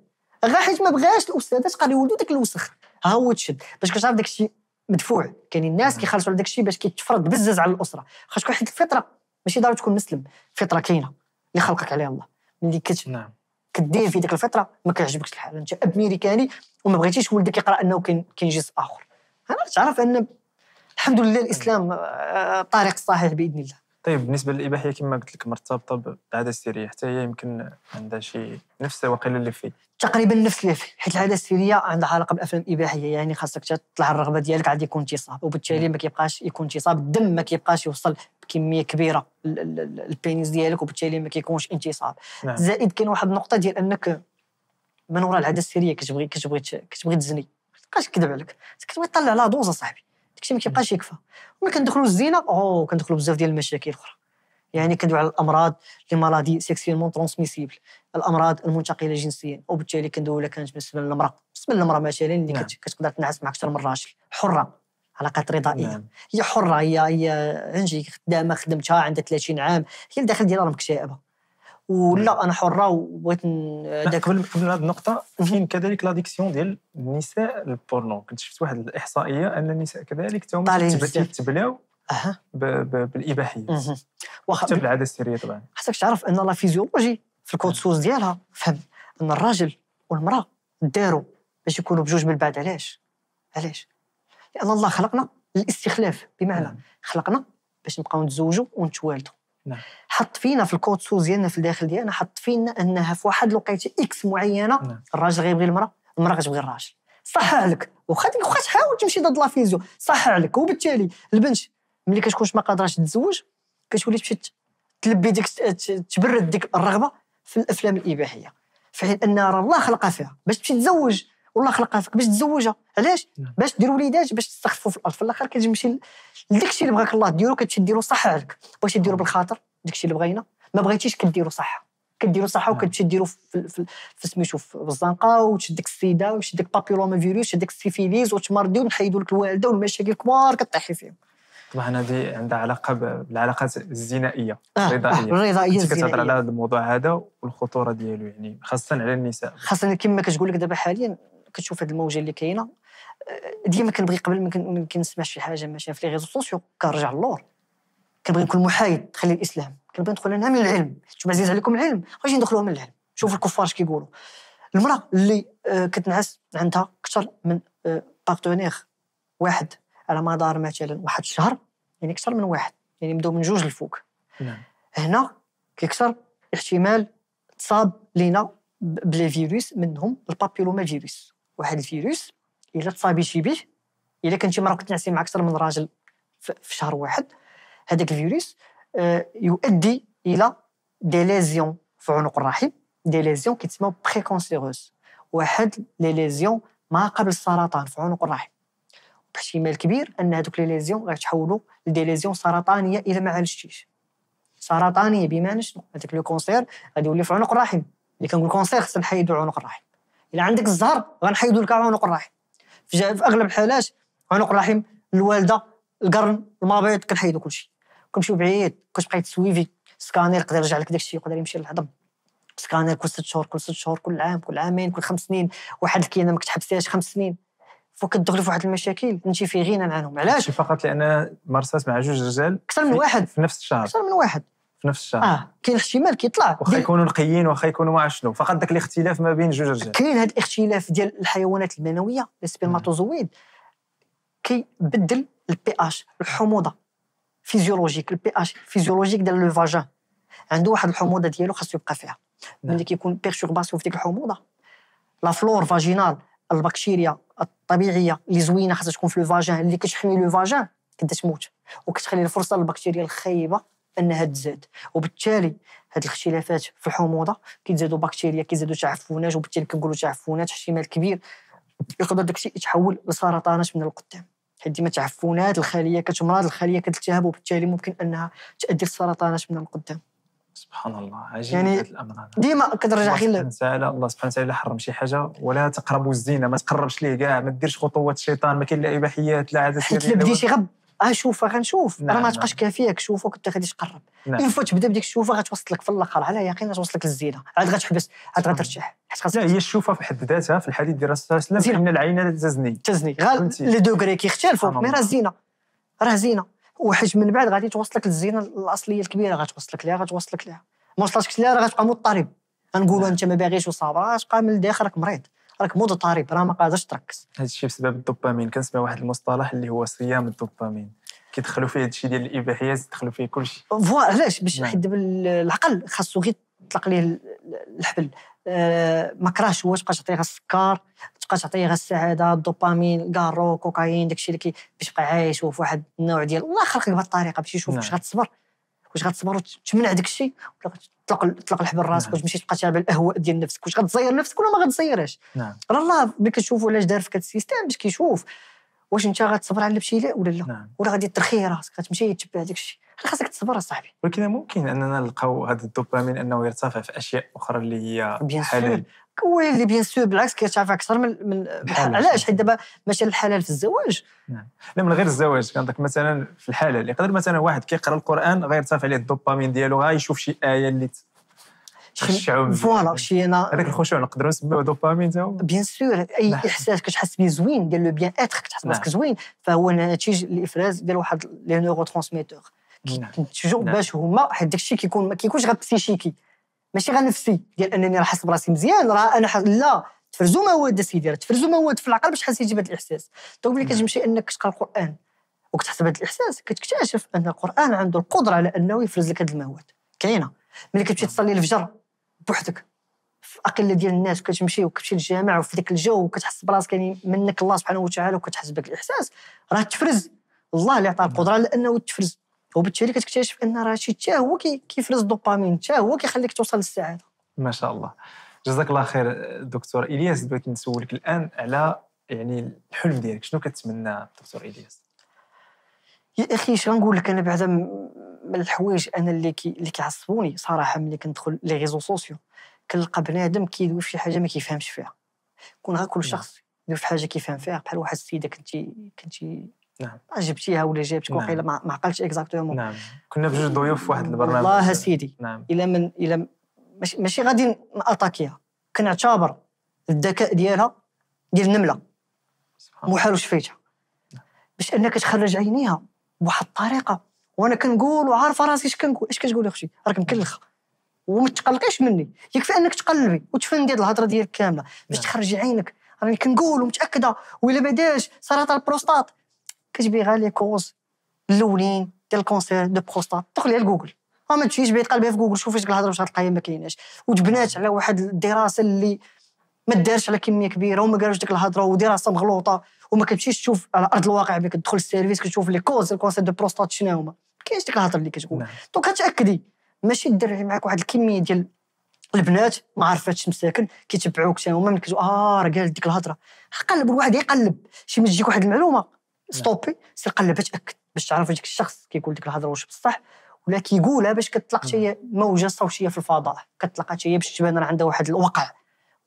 غير حيت ما بغاش الاستاذه تقري ولدو داك الوسخ ها هو تشد باش كتعرف داكشي داك الشيء مدفوع كاينين الناس كيخلصوا على داك الشيء باش كيتفرض بزز على الاسره خاصك واحد الفطره ماشي ضروري تكون مسلم فطره كاينه اللي خلقك عليها الله ملي كت نعم كدير في ديك الفطره ما كيعجبكش الحال انت اب امريكاني وما بغيتيش ولدك يقرا انه كاين كاين جنس اخر انا تعرف ان الحمد لله الاسلام الطريق آه، الصحيح باذن الله طيب بالنسبه للاباحيه كما قلت لك مرتبطه بالعاده السريه حتى هي يمكن عندها شيء نفس وقيل اللي فيه تقريبا نفس اللي فيه حيت العاده السريه عندها علاقه بالافلام الاباحيه يعني خاصك تطلع الرغبه ديالك عاد يكون انتصاب وبالتالي نعم. ما كيبقاش يكون انتصاب الدم ما كيبقاش يوصل بكميه كبيره البينيس ديالك وبالتالي ما كيكونش انتصاب نعم. زائد كاين واحد النقطه ديال انك من وراء العاده السريه كتبغي كتبغي كتبغي تزني ما تبقاش كذب عليك كتبغي تطلع لا دوز اصاحبي داكشي ما كيبقاش يكفى ملي كندخلوا الزينه او كندخلوا بزاف ديال المشاكل اخرى يعني كندوي على الامراض لي مالادي سيكسيلمون ترونسميسيبل الامراض المنتقله جنسيا وبالتالي كندوي الا كانت بالنسبه للمراه بالنسبه للمراه مثلا اللي نعم. كتقدر تنعس مع اكثر من راجل حره علاقات رضائيه نعم. هي حره هي هي عندي خدامه خدمتها عندها 30 عام هي الداخل ديالها راه مكتئبه ولا انا حره وبغيت داك قبل قبل هذه النقطه كاين كذلك لاديكسيون ديال النساء للبورنو كنت شفت واحد الاحصائيه ان النساء كذلك تهم تبلاو بالاباحيه واخا بالعاده السريه طبعا خاصك تعرف ان لا فيزيولوجي في الكود سوز ديالها فهم ان الراجل والمراه داروا باش يكونوا بجوج من بعد علاش علاش لان الله خلقنا للاستخلاف بمعنى خلقنا باش نبقاو نتزوجوا ونتوالدوا نعم. حط فينا في الكود سوز ديالنا في الداخل ديالنا حط فينا انها في واحد الوقيته اكس معينه نعم. الراجل غيبغي المراه المراه غتبغي الراجل صح عليك واخا واخا تحاول تمشي ضد لافيزيو صح عليك وبالتالي البنت ملي كتكونش ما قادراش تتزوج كتولي تمشي تلبي ديك تبرد ديك الرغبه في الافلام الاباحيه في حين ان راه الله خلقها فيها باش تمشي تزوج والله خلقاتك باش تزوجها علاش نعم. باش دير وليدات باش تستخفوا في الارض في الاخر كتمشي لداكشي اللي بغاك الله ديرو كتمشي ديرو صح عليك واش ديرو نعم. بالخاطر داكشي اللي بغينا ما بغيتيش كديرو صح كديرو صح نعم. وكتمشي ديرو في, في, في سميتو في الزنقه وتشدك السيده وتشدك بابيلوما فيروس وتشد السيفيليز وتمرضي ونحيدوا لك الوالده والمشاكل كبار كطيحي فيهم طبعا هذه عندها علاقه بالعلاقات الزنائيه الرضائيه آه, آه، الرضائيه انت كتهضر على هذا الموضوع هذا والخطوره ديالو يعني خاصه على النساء خاصه كما كتقول لك دابا حاليا كتشوف هذه الموجه اللي كاينه آه، ديما كنبغي قبل ما كنسمع شي حاجه ماشيه في لي ريزو سوسيو كنرجع للور كنبغي نكون محايد تخلي الاسلام كنبغي ندخل انا من العلم حيت عزيز عليكم العلم واش ندخلوها من العلم شوف الكفار اش كيقولوا المراه اللي آه، كتنعس عندها اكثر من بارتنير آه، واحد على مدار مثلا واحد الشهر يعني اكثر من واحد يعني نبداو من جوج لفوق نعم. هنا كيكثر احتمال تصاب لينا بلي فيروس منهم البابيلوما فيروس واحد الفيروس الا تصابيتي به الا كنتي مرا كتنعسي مع اكثر من راجل في شهر واحد هذاك الفيروس آه، يؤدي الى دي ليزيون في عنق الرحم دي ليزيون كيتسموا كونسيروس واحد لي ليزيون ما قبل السرطان في عنق الرحم باحتمال كبير ان هذوك لي ليزيون غيتحولوا لدي ليزيون سرطانيه الى ما عالجتيش سرطانيه بمعنى شنو هذاك لو كونسير غادي يولي في عنق الرحم اللي كنقول كونسير خصنا نحيدو عنق الرحم الا عندك الزهر غنحيدو لك عنق الرحم في, في اغلب الحالات عنق الرحم الوالده القرن المبيض كنحيدو كلشي كنمشيو بعيد كتبقاي تسويفي سكانير يقدر يرجع لك داكشي يقدر يمشي للهضم سكانير كل ست شهور كل ست شهور كل عام كل عامين كل خمس سنين واحد الكينه ما كتحبسيهاش خمس سنين فكتدخلي في واحد المشاكل انت في غنى عنهم علاش فقط لان مارسات مع جوج رجال اكثر من واحد في نفس الشهر اكثر من واحد في نفس الشهر اه كاين احتمال كيطلع واخا يكونوا نقيين واخا يكونوا ما شنو فقط ذاك الاختلاف ما بين جوج رجال كاين هذا الاختلاف ديال الحيوانات المنويه السبيرماتوزويد كيبدل البي اش الحموضه فيزيولوجيك البي اش فيزيولوجيك ديال لو فاجان عنده واحد الحموضه ديالو خاصو يبقى فيها نعم. ملي كيكون بيرتورباسيون في ديك الحموضه لا فلور فاجينال البكتيريا الطبيعيه اللي زوينه خاصها تكون في لو فاجان اللي كتحمي لو فاجان كتموت وكتخلي الفرصه للبكتيريا الخايبه انها تزاد وبالتالي هاد الاختلافات في الحموضه كيتزادوا بكتيريا كيزادوا تعفنات وبالتالي كنقولوا تعفنات احتمال كبير يقدر داكشي يتحول لسرطانات من القدام حيت ديما تعفنات الخليه كتمرض الخليه كتلتهب وبالتالي ممكن انها تؤدي لسرطانات من القدام سبحان الله عجيب يعني هذا الامر ديما كترجع غير الله سبحانه الله سبحانه وتعالى حرم شي حاجه ولا تقربوا الزينه ما تقربش ليه كاع ما ديرش خطوات الشيطان ما كاين لا اباحيات لا عادات حيت بديتي غب اشوفها آه، غنشوف نعم راه ما نعم. تبقاش كافياك شوفها كنت غادي تقرب نعم. اون فوا تبدا بديك الشوفه غتوصل لك في الاخر على يقين لك للزينه عاد غتحبس عاد غترتاح حيت لا هي الشوفه في حد ذاتها في الحديث ديال الرسول صلى الله عليه وسلم ان العين تزني تزني لي دوغري كيختلفوا مي راه زينه راه زينه وحج من بعد غادي توصلك للزينه الاصليه الكبيره غتوصلك ليها غتوصلك ليها ما وصلتكش ليها راه غتبقى مضطرب غنقولوا نعم. انت ما باغيش وصابر غتبقى من الداخل راك مريض راك مضطرب راه ما قادرش تركز هذا الشيء بسبب الدوبامين كنسمع واحد المصطلح اللي هو صيام الدوبامين كيدخلوا فيه هذا الشيء ديال الاباحيات يدخلوا فيه كل شيء فوالا علاش باش نعم. حيت العقل خاصو غير تطلق ليه الحبل آه ما كراش هو تبقى تعطيه غير السكر تبقى تعطيه غير السعاده الدوبامين الكارو كوكايين داكشي اللي باش يبقى عايش وفي واحد النوع ديال الله خلقك بهذه الطريقه باش يشوف نعم. واش غتصبر واش غتصبر وتمنع داك الشيء ولا تطلق تطلق الحبل راسك نعم. واش ماشي تبقى تابع الاهواء ديال نفسك واش غتزير نفسك ولا ما غتزيرهاش نعم راه الله ملي كتشوفوا علاش دار في هذا السيستم باش كيشوف واش انت غتصبر على لبشي لا ولا لا نعم. ولا غادي ترخي راسك غتمشي تتبع داك الشيء خاصك تصبر صاحبي ولكن ممكن اننا نلقاو هذا الدوبامين انه يرتفع في اشياء اخرى اللي هي حلال ويلي بيان سور بالعكس كيتعرف اكثر من من علاش حيت دابا ماشي الحلال في الزواج نعم. لا من غير الزواج كنعطيك مثلا في الحلال يقدر مثلا واحد كيقرا القران غيرتفع عليه الدوبامين ديالو غايشوف شي ايه اللي فوالا شي انا هذاك الخشوع نقدروا نسميوه دوبامين تا بيان سور اي نعم. احساس كتحس به زوين ديال لو بيان اتر كتحس براسك نعم. زوين فهو نتيجه الافراز ديال واحد لي نيورو ترانسميتور توجور باش هما حيت داك الشيء كيكون ما كيكونش غير بسيشيكي ماشي غير نفسي ديال انني راه حاسس براسي مزيان راه انا حس... لا تفرزوا مواد سيدي راه تفرزوا مواد في العقل باش حاس يجيب هذا الاحساس دونك ملي كتمشي انك تقرا القران وكتحسب هذا الاحساس كتكتشف ان القران عنده القدره على انه يفرز لك هذه المواد كاينه ملي كتمشي تصلي الفجر بوحدك في اقل ديال الناس وكتمشي وكتمشي للجامع وفي ذاك الجو وكتحس براسك يعني منك الله سبحانه وتعالى وكتحس بهذا الاحساس راه تفرز الله اللي عطاه القدره على انه تفرز وبالتالي كتكتشف ان راه شي حتى هو كيفرز الدوبامين حتى هو كيخليك توصل للسعاده ما شاء الله جزاك الله خير دكتور الياس بغيت نسولك الان على يعني الحلم ديالك شنو كتمنى دكتور الياس يا اخي اش غنقول لك انا بعدا من الحوايج انا اللي كي اللي كيعصبوني صراحه ملي كندخل لي ريزو سوسيو كنلقى بنادم كيدوي في شي حاجه ما كيفهمش فيها كون غير كل شخص يدوي في حاجه كيفهم فيها بحال واحد السيده كنتي كنتي نعم جبتيها ولا جابتك نعم. وقيله نعم. ما عقلتش اكزاكتومون نعم كنا بجوج ضيوف في واحد البرنامج والله سيدي نعم الى من الى ماشي, ماشي غادي ناتاكيها كنعتبر الذكاء ديالها ديال النمله محال شفيتها نعم. باش انك تخرج عينيها بواحد الطريقه وانا كنقول وعارفه راسي اش كنقول اش كتقول اختي راك مكلخه وما تقلقيش مني يكفي انك تقلبي وتفندي هذه الهضره ديالك كامله باش نعم. تخرجي عينك راني كنقول ومتاكده ولا ما داش سرطان البروستات كتبي غير لي كوز الاولين ديال الكونسير دو بروستات دخلي على جوجل ما تمشيش بعيد قلبي في جوجل شوفي شكل الهضره واش غتلقاي ما كايناش وتبنات على واحد الدراسه اللي ما دارش على كميه كبيره وما قالوش ديك الهضره ودراسه مغلوطه وما كتمشيش تشوف على ارض الواقع ملي كتدخل السيرفيس كتشوف لي كوز الكونسير دو بروستات شنو هما ما كاينش ديك الهضره اللي كتقول نعم. دونك تاكدي ماشي دير معك واحد الكميه ديال البنات ما عرفاتش مساكن كيتبعوك حتى هما من كتقول اه راه قال ديك الهضره قلب الواحد يقلب شي ما تجيك واحد المعلومه نعم. ستوبي سير قلب تاكد باش تعرف واش الشخص كيقول ديك الهضره واش بصح ولا كيقولها باش كتطلق حتى نعم. موجه صوتيه في الفضاء كتطلق حتى هي باش تبان راه عندها واحد الوقع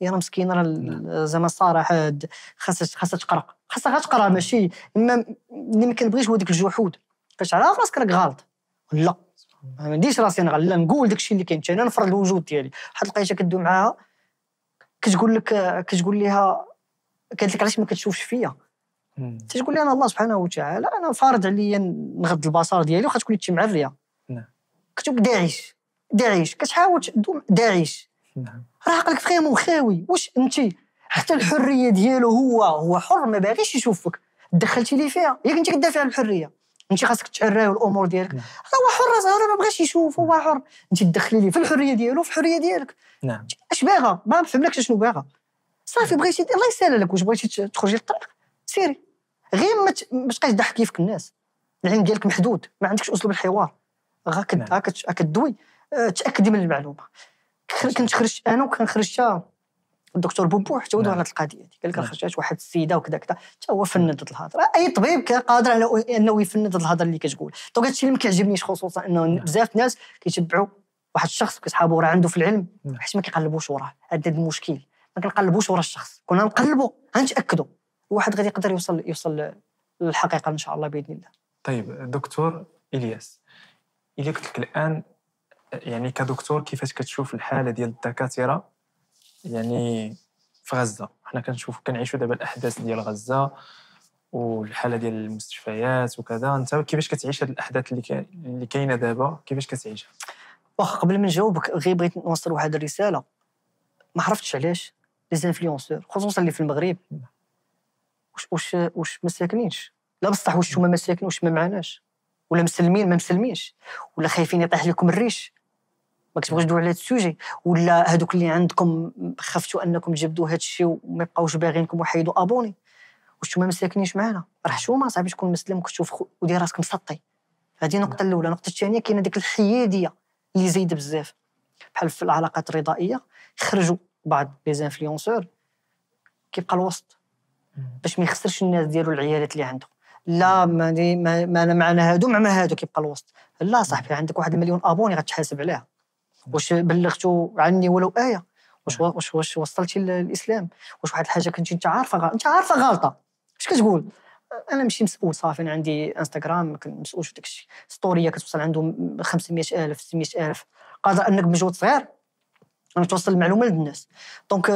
يا راه مسكينه راه نعم. زعما صراحه خاصها خاصها تقرا خاصها غير تقرا ماشي اما اللي ما كنبغيش هو ديك الجحود كتعرف راسك راك غلط لا ما نديش راسي انا لا نقول داك الشيء اللي كاين انا نفرض الوجود ديالي واحد لقيتها كدوي معاها كتقول لك كتقول ليها قالت لك علاش ما كتشوفش فيا تقول لي انا الله سبحانه وتعالى انا فارض عليا نغض البصر ديالي وخا تكون انت معريه كتب داعش داعش كتحاول تدوم داعش نعم. راه عقلك فريمون خاوي واش انت حتى الحريه ديالو هو هو حر ما باغيش يشوفك دخلتي ليه فيها ياك انت كدافع على الحريه انت خاصك تشريه الامور ديالك نعم. هو حر زهر ما بغاش يشوف هو حر انت تدخلي ليه في الحريه ديالو في الحريه ديالك نعم اش باغا ما فهملكش شنو باغا صافي نعم. بغيتي الله يسهل لك واش بغيتي تخرجي للطريق سيري غير ما تبقاش تضحك كيفك الناس العلم ديالك محدود ما عندكش اسلوب الحوار نعم. دوي آه، تاكدي من المعلومه كنت خرجت انا وكنخرج الدكتور بوبو حتى هو على نعم. القضيه هذه قال لك نعم. خرجت واحد السيده وكذا كذا حتى هو فن ضد الهضره اي طبيب قادر على انه يفن ضد الهضره اللي كتقول دونك هادشي اللي ما كيعجبنيش خصوصا انه بزاف ناس كيتبعوا واحد الشخص كيصحابو راه عنده في العلم حيت ما كيقلبوش وراه هذا المشكل ما كنقلبوش ورا الشخص كنا نقلبوا غنتاكدوا واحد غادي يقدر يوصل يوصل للحقيقه ان شاء الله باذن الله طيب دكتور الياس الا قلت لك الان يعني كدكتور كيفاش كتشوف الحاله ديال الدكاتره يعني في غزه حنا كنشوف كنعيشوا دابا الاحداث ديال غزه والحاله ديال المستشفيات وكذا انت كيفاش كتعيش هذه الاحداث اللي اللي كاينه دابا كيفاش كتعيشها واخا قبل ما نجاوبك غير بغيت نوصل واحد الرساله ما عرفتش علاش لي زانفلونسور خصوصا اللي في المغرب نعم. واش واش واش ما ساكنينش لا بصح واش هما ما ساكنين واش ما معناش ولا مسلمين ما مسلمينش ولا خايفين يطيح لكم الريش ما كتبغيش تدويو على هذا السوجي ولا هذوك اللي عندكم خفتوا انكم تجبدوا هذا الشيء وما يبقاوش باغينكم وحيدوا ابوني واش ما ساكنينش معانا راه حشومه صاحبي تكون مسلم وكتشوف ودير راسك مسطي هذه النقطه نعم. الاولى النقطه الثانيه كاينه ديك الحياديه اللي زايده بزاف بحال في العلاقات الرضائيه خرجوا بعض لي زانفلونسور كيبقى الوسط باش ما يخسرش الناس ديالو العيالات اللي عنده لا ماني ما, ما انا معنا هادو مع هادو كيبقى الوسط لا صاحبي عندك واحد المليون ابوني غتحاسب عليها واش بلغتو عني ولو ايه واش واش واش وصلتي للاسلام واش واحد الحاجه كنتي انت عارفه انت عارفه غلطه اش كتقول انا ماشي مسؤول صافي انا عندي انستغرام مسؤول في الشيء ستوريه كتوصل عندهم 500 الف 600 الف قادر انك بمجهود صغير انك توصل المعلومه للناس دونك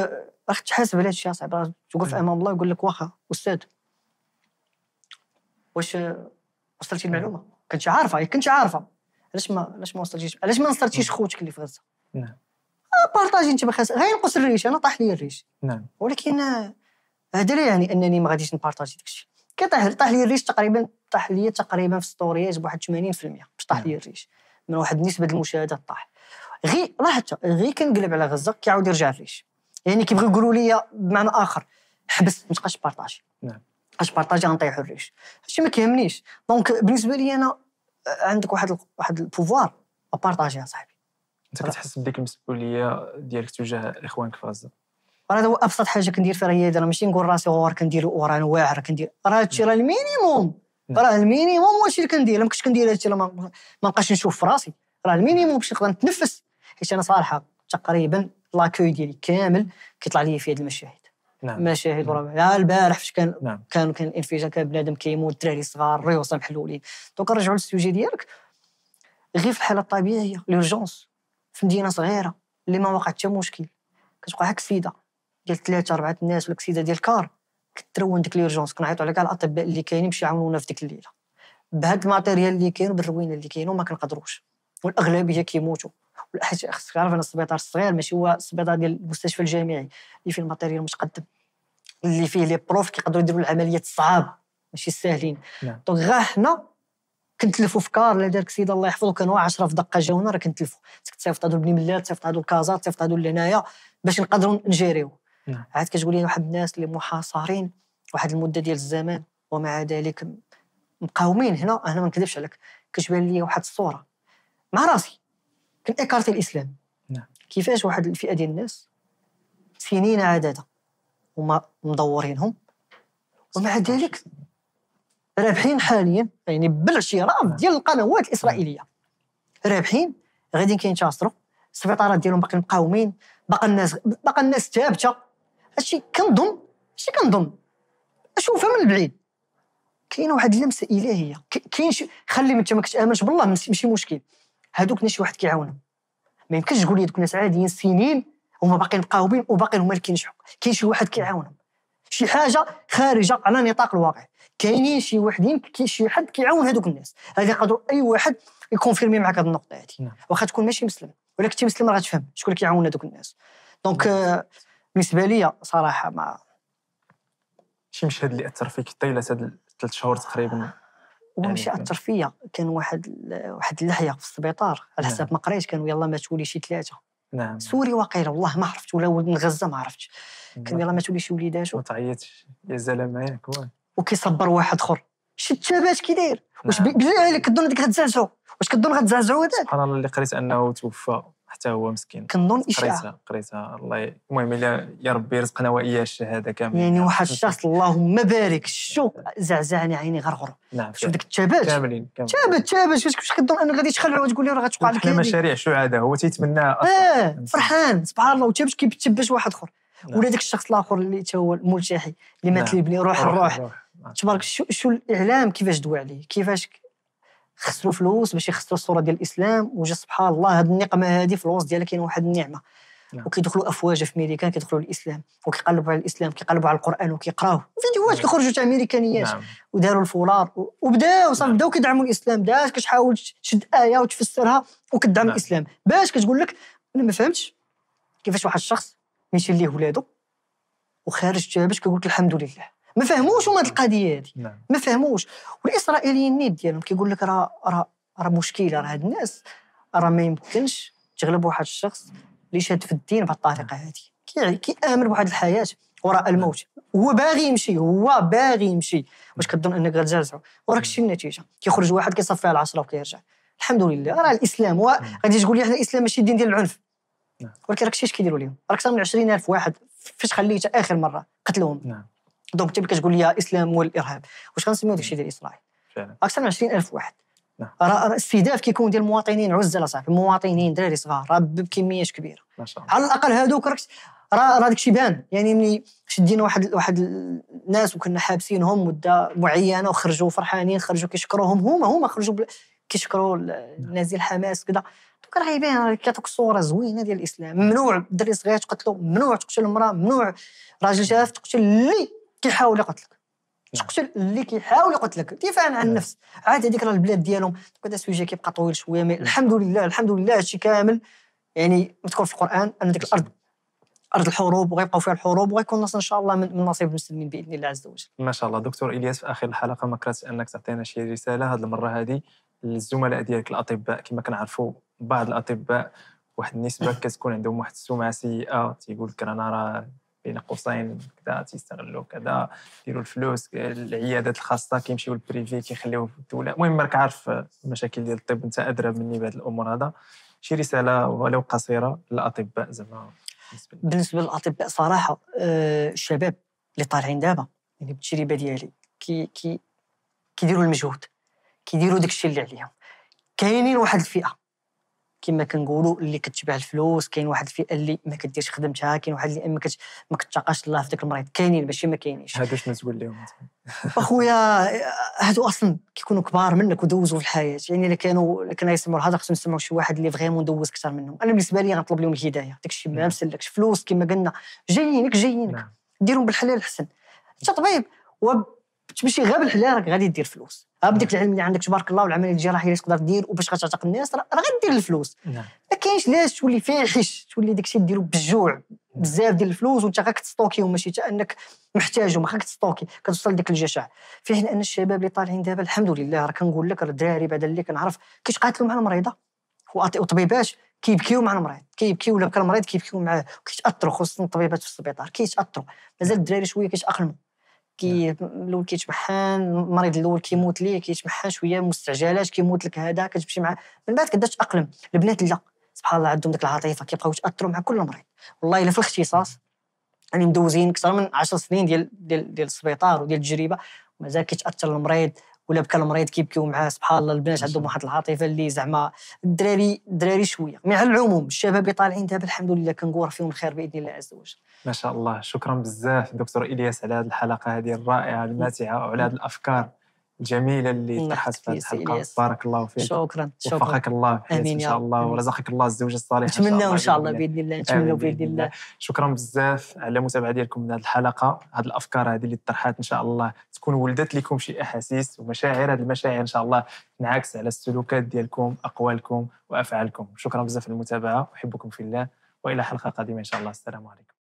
اخ تحس على هادشي اصاحبي توقف امام الله يقول لك واخا استاذ واش وصلتي المعلومه كنت عارفه إيه، كنت عارفه علاش ما علاش ما وصلتيش علاش ما نصرتيش خوتك اللي في غزه نعم آه، بارطاجي انت بخاس ينقص الريش انا طاح لي الريش نعم ولكن آه، هذا لا يعني انني ما غاديش نبارطاجي داكشي كيطيح طاح لي الريش تقريبا طاح لي تقريبا في ستوريات بواحد 80% باش طاح نعم. لي الريش من واحد نسبه المشاهدات طاح غير لاحظت غير كنقلب على غزه كيعاود يرجع الريش يعني كيبغيو يقولوا لي بمعنى اخر حبس ما تبقاش بارطاجي نعم اش بارطاجي غنطيحوا الريش هادشي ما كيهمنيش دونك بالنسبه لي انا آه، عندك واحد واحد البوفوار بارطاجي صاحبي انت كتحس بديك المسؤوليه ديالك تجاه اخوانك في غزه راه هذا هو ابسط حاجه كندير في هي راه ماشي نقول راسي غور كندير وراه واعر كندير راه هادشي راه المينيموم نعم. راه المينيموم هو اللي كندير ما كنتش كندير هادشي ما, ما نبقاش نشوف في راسي راه المينيموم باش نقدر نتنفس حيت انا صالحه تقريبا لاكوي ديالي كامل كيطلع لي في هاد المشاهد نعم مشاهد ورا نعم. لا البارح فاش كان نعم. كان كان الانفجار كان بنادم كيموت الدراري صغار ريوسا محلولين دونك نرجعوا للسوجي ديالك غير في الحاله الطبيعيه لورجونس في مدينه صغيره اللي ما وقع حتى مشكل كتوقع هاك سيده ديال ثلاثه اربعه الناس ولا سيده ديال الكار كترون ديك لورجونس كنعيطوا على كاع الاطباء اللي كاينين باش يعاونونا في ديك الليله بهاد الماتيريال اللي كاين بالروينه اللي كاينه ما كنقدروش والاغلبيه كيموتوا حيت خصك تعرف ان السبيطار الصغير ماشي هو السبيطار ديال المستشفى الجامعي اللي فيه الماتيريال متقدم اللي فيه لي بروف كيقدروا يديروا العمليات الصعاب ماشي الساهلين نعم. دونك غا حنا كنتلفوا في كار لا دارك سيد الله يحفظه كانوا 10 في دقه جاونا راه كنتلفوا تصيفط هادو بني ملال تصيفط هادو لكازا تصيفط هادو لهنايا باش نقدروا نجيريو نعم. عاد كتقول لي واحد الناس اللي محاصرين واحد المده ديال الزمان ومع ذلك مقاومين هنا انا ما نكذبش عليك كتبان لي واحد الصوره مع راسي من اكارتي الاسلام نعم كيفاش واحد الفئه ديال الناس سنين عددا هما مدورينهم ومع ذلك رابحين حاليا يعني بالاشراف نعم. ديال القنوات نعم. الاسرائيليه رابحين غاديين كينتشاصرو السبيطارات ديالهم باقي مقاومين باقي الناس باقي الناس ثابته هادشي كنظن هادشي كنظن اشوفها من بعيد كاين واحد اللمسه الهيه كاين شي خلي ما كتامنش بالله ماشي مشكل هذوك ناس واحد كيعاونهم ما يمكنش تقول لي دوك الناس عاديين سنين هما باقيين مقاومين وباقيين هما اللي كينجحوا كاين شي واحد كيعاونهم شي حاجه خارجه على نطاق الواقع كاينين شي وحدين شي حد كيعاون هذوك الناس هذا يقدروا اي واحد يكونفيرمي معك هذه النقطه هذه نعم. واخا تكون ماشي مسلم ولا كنتي مسلم راه تفهم شكون اللي كيعاون هذوك الناس دونك آه، بالنسبه لي صراحه ما شي مشهد اللي اثر فيك طيله هاد الثلاث شهور تقريبا ومشى يعني أيوة. اثر فيا كان واحد واحد اللحيه في السبيطار على حسب نعم. ما قريت كانوا يلا ما تولي شي ثلاثه نعم سوري واقيلا والله ما عرفت ولا ولد من غزه ما عرفتش كان يلا ما تولي شي وليداتو ما تعيطش يا زلمه ياك وكيصبر واحد اخر شي التبات كي داير واش نعم. بالله عليك كدون هذيك غتزعزعو واش كدون غتزعزعو هذاك سبحان الله اللي قريت انه توفى حتى هو مسكين كنظن اشاعه قريتها قريتها الله المهم يا ربي يرزقنا واياه الشهاده كامله يعني واحد الشخص اللهم بارك شو زعزعني عيني غرغر نعم شوف داك التبات كاملين تبات تبات كيفاش كتظن انه غادي تخلعوا وتقول لي راه غتوقع لك حنا مشاريع عاده هو تيتمنى اه فرحان سبحان الله وتبات كيتبش واحد اخر نعم. ولا داك الشخص الاخر اللي تا هو الملتحي اللي مات نعم. لي بني روح الروح نعم. تبارك شو الاعلام كيفاش دوى عليه كيفاش خسروا فلوس باش يخسروا الصوره ديال الاسلام وجا سبحان الله هذه النقمه هذه في الوسط ديالها كاين واحد النعمه نعم. وكيدخلوا افواج في ميريكان كيدخلوا الاسلام وكيقلبوا على الاسلام كيقلبوا على القران وكيقراوه فيديوهات نعم. كيخرجوا تاع امريكانيات نعم. وداروا الفولار وبداوا صافي نعم. بداوا كيدعموا الاسلام داك كتحاول تشد ايه وتفسرها وكدعم نعم. الاسلام باش كتقول لك انا ما فهمتش كيفاش واحد الشخص ماشي ليه ولادو وخارج باش كيقول لك الحمد لله ما فهموش هما القضيه هذه نعم. ما فهموش والاسرائيليين النيت ديالهم كيقول لك راه راه راه مشكله راه هاد الناس راه ما يمكنش تغلب واحد الشخص اللي شاد في الدين بهذه الطريقه نعم. هذه كيامن بواحد الحياه وراء نعم. الموت هو باغي يمشي هو باغي يمشي واش كظن انك غتزعزعو وراك شتي النتيجه كيخرج واحد كيصفي على 10 وكيرجع الحمد لله راه الاسلام غادي تقول لي حنا الاسلام ماشي دين ديال العنف ولكن راك شتي اش كيديروا لهم راك من 20000 واحد فاش خليته اخر مره قتلهم دونك انت كتقول لي الاسلام والارهاب واش غنسميو داكشي ديال اسرائيل فعلا اكثر من 20000 واحد نعم. راه استهداف كيكون ديال المواطنين عزل صافي مواطنين دراري صغار راه بكميات كبيره ما شاء الله على الاقل هذوك راه راه داكشي بان يعني ملي شدينا واحد واحد الناس وكنا حابسينهم مده معينه وخرجوا فرحانين خرجوا كيشكروهم هما هما خرجوا بل... كيشكروا نعم. الناس ديال حماس كذا دوك راه يبان كيعطوك صوره زوينه ديال الاسلام ممنوع الدري صغير تقتلو ممنوع تقتل المراه ممنوع راجل شاف تقتل اللي كيحاول يقتلك تقتل نعم. اللي كيحاول يقتلك دفاعا عن نعم. النفس عاد هذيك راه البلاد ديالهم هذا السوجي كيبقى طويل شويه مي نعم. الحمد لله الحمد لله هادشي كامل يعني مذكور في القران ان ديك الارض ارض الحروب وغيبقاو فيها الحروب وغيكون الناس ان شاء الله من نصيب المسلمين باذن الله عز وجل. ما شاء الله دكتور الياس في اخر الحلقه ما كرهتش انك تعطينا شي رساله هذه المره هذه للزملاء ديالك الاطباء كما كنعرفوا بعض الاطباء واحد النسبه كتكون عندهم واحد السمعه سيئه تيقول لك انا راه بين قوسين كذا تيستغلوا كذا يديروا الفلوس العيادات الخاصه كيمشيو للبريفي كيخليوه في الدوله المهم راك عارف المشاكل ديال الطب انت ادرى مني بهذه الامور هذا شي رساله ولو قصيره للاطباء زعما بالنسبه للاطباء صراحه آه، الشباب اللي طالعين دابا يعني بالتجربه ديالي كي كي كيديروا المجهود كيديروا داكشي اللي عليهم كاينين واحد الفئه كما كنقولوا اللي كتبع الفلوس كاين واحد الفئه اللي ما كديرش خدمتها كاين واحد اللي ما ما كتقاش الله في ذاك المريض كاينين ماشي ما كاينينش هادو شنو تقول لهم اخويا هادو اصلا كيكونوا كبار منك ودوزوا في الحياه يعني الا كانوا الا كانوا يسمعوا هذا خصهم يسمعوا شي واحد اللي فريمون دوز اكثر منهم انا بالنسبه لي غنطلب لهم الهدايه داك الشيء ما نعم. مسلكش فلوس كما قلنا جايينك جايينك نعم. ديرهم بالحلال الحسن انت طبيب تمشي غير بالحلال راك غادي دير فلوس بديك نعم. العلم اللي عندك تبارك الله والعمليه الجراحيه اللي تقدر دير وباش غتعتق الناس راه غدير الفلوس نعم. ما كاينش علاش تولي فاحش تولي داكشي ديرو بالجوع بزاف ديال الفلوس وانت غير كتستوكي وماشي حتى انك محتاج وما غير تستوكي كتوصل لديك الجشع في حين ان الشباب اللي طالعين دابا الحمد لله راه كنقول لك راه الدراري بعد اللي كنعرف كيتقاتلوا مع المريضه وطبيبات كيبكيو مع المريض كيبكيو ولا بكى المريض كيبكيو معاه كيتاثروا خصوصا الطبيبات في السبيطار كيتاثروا مازال الدراري شويه كيتاقلموا كي نعم. الاول كيتبحان المريض الاول كيموت ليه كيتبحان شويه مستعجلات كيموت لك هذا كتمشي معاه من بعد كداش اقلم البنات لا سبحان الله عندهم ديك العاطفه كيبقاو يتاثروا مع كل مريض والله الا في الاختصاص يعني مدوزين اكثر من 10 سنين ديال ديال ديال السبيطار وديال التجربه مازال كيتاثر المريض ولا بكى المريض كيبكيو معاه سبحان الله البنات عندهم واحد العاطفه اللي زعما الدراري الدراري شويه مي على العموم الشباب اللي طالعين دابا الحمد لله كنقول فيهم الخير باذن الله عز وجل ما شاء الله شكرا بزاف دكتور الياس على هذه الحلقه هذه الرائعه الماتعه وعلى هذه الافكار الجميله اللي طرحت في هذه الحلقه بارك الله فيك شكرا شكرا وفقك الله في امين ان شاء الله ورزقك الله الزوجه الصالحه نتمنى ان شاء الله باذن الله نتمنى باذن الله شكرا بزاف على المتابعه ديالكم من هذه الحلقه هذه الافكار هذه اللي طرحات ان شاء الله تكون ولدت لكم شي احاسيس ومشاعر هذه المشاعر ان شاء الله تنعكس على السلوكات ديالكم اقوالكم وافعالكم شكرا بزاف للمتابعه احبكم في الله والى حلقه قادمه ان شاء الله السلام عليكم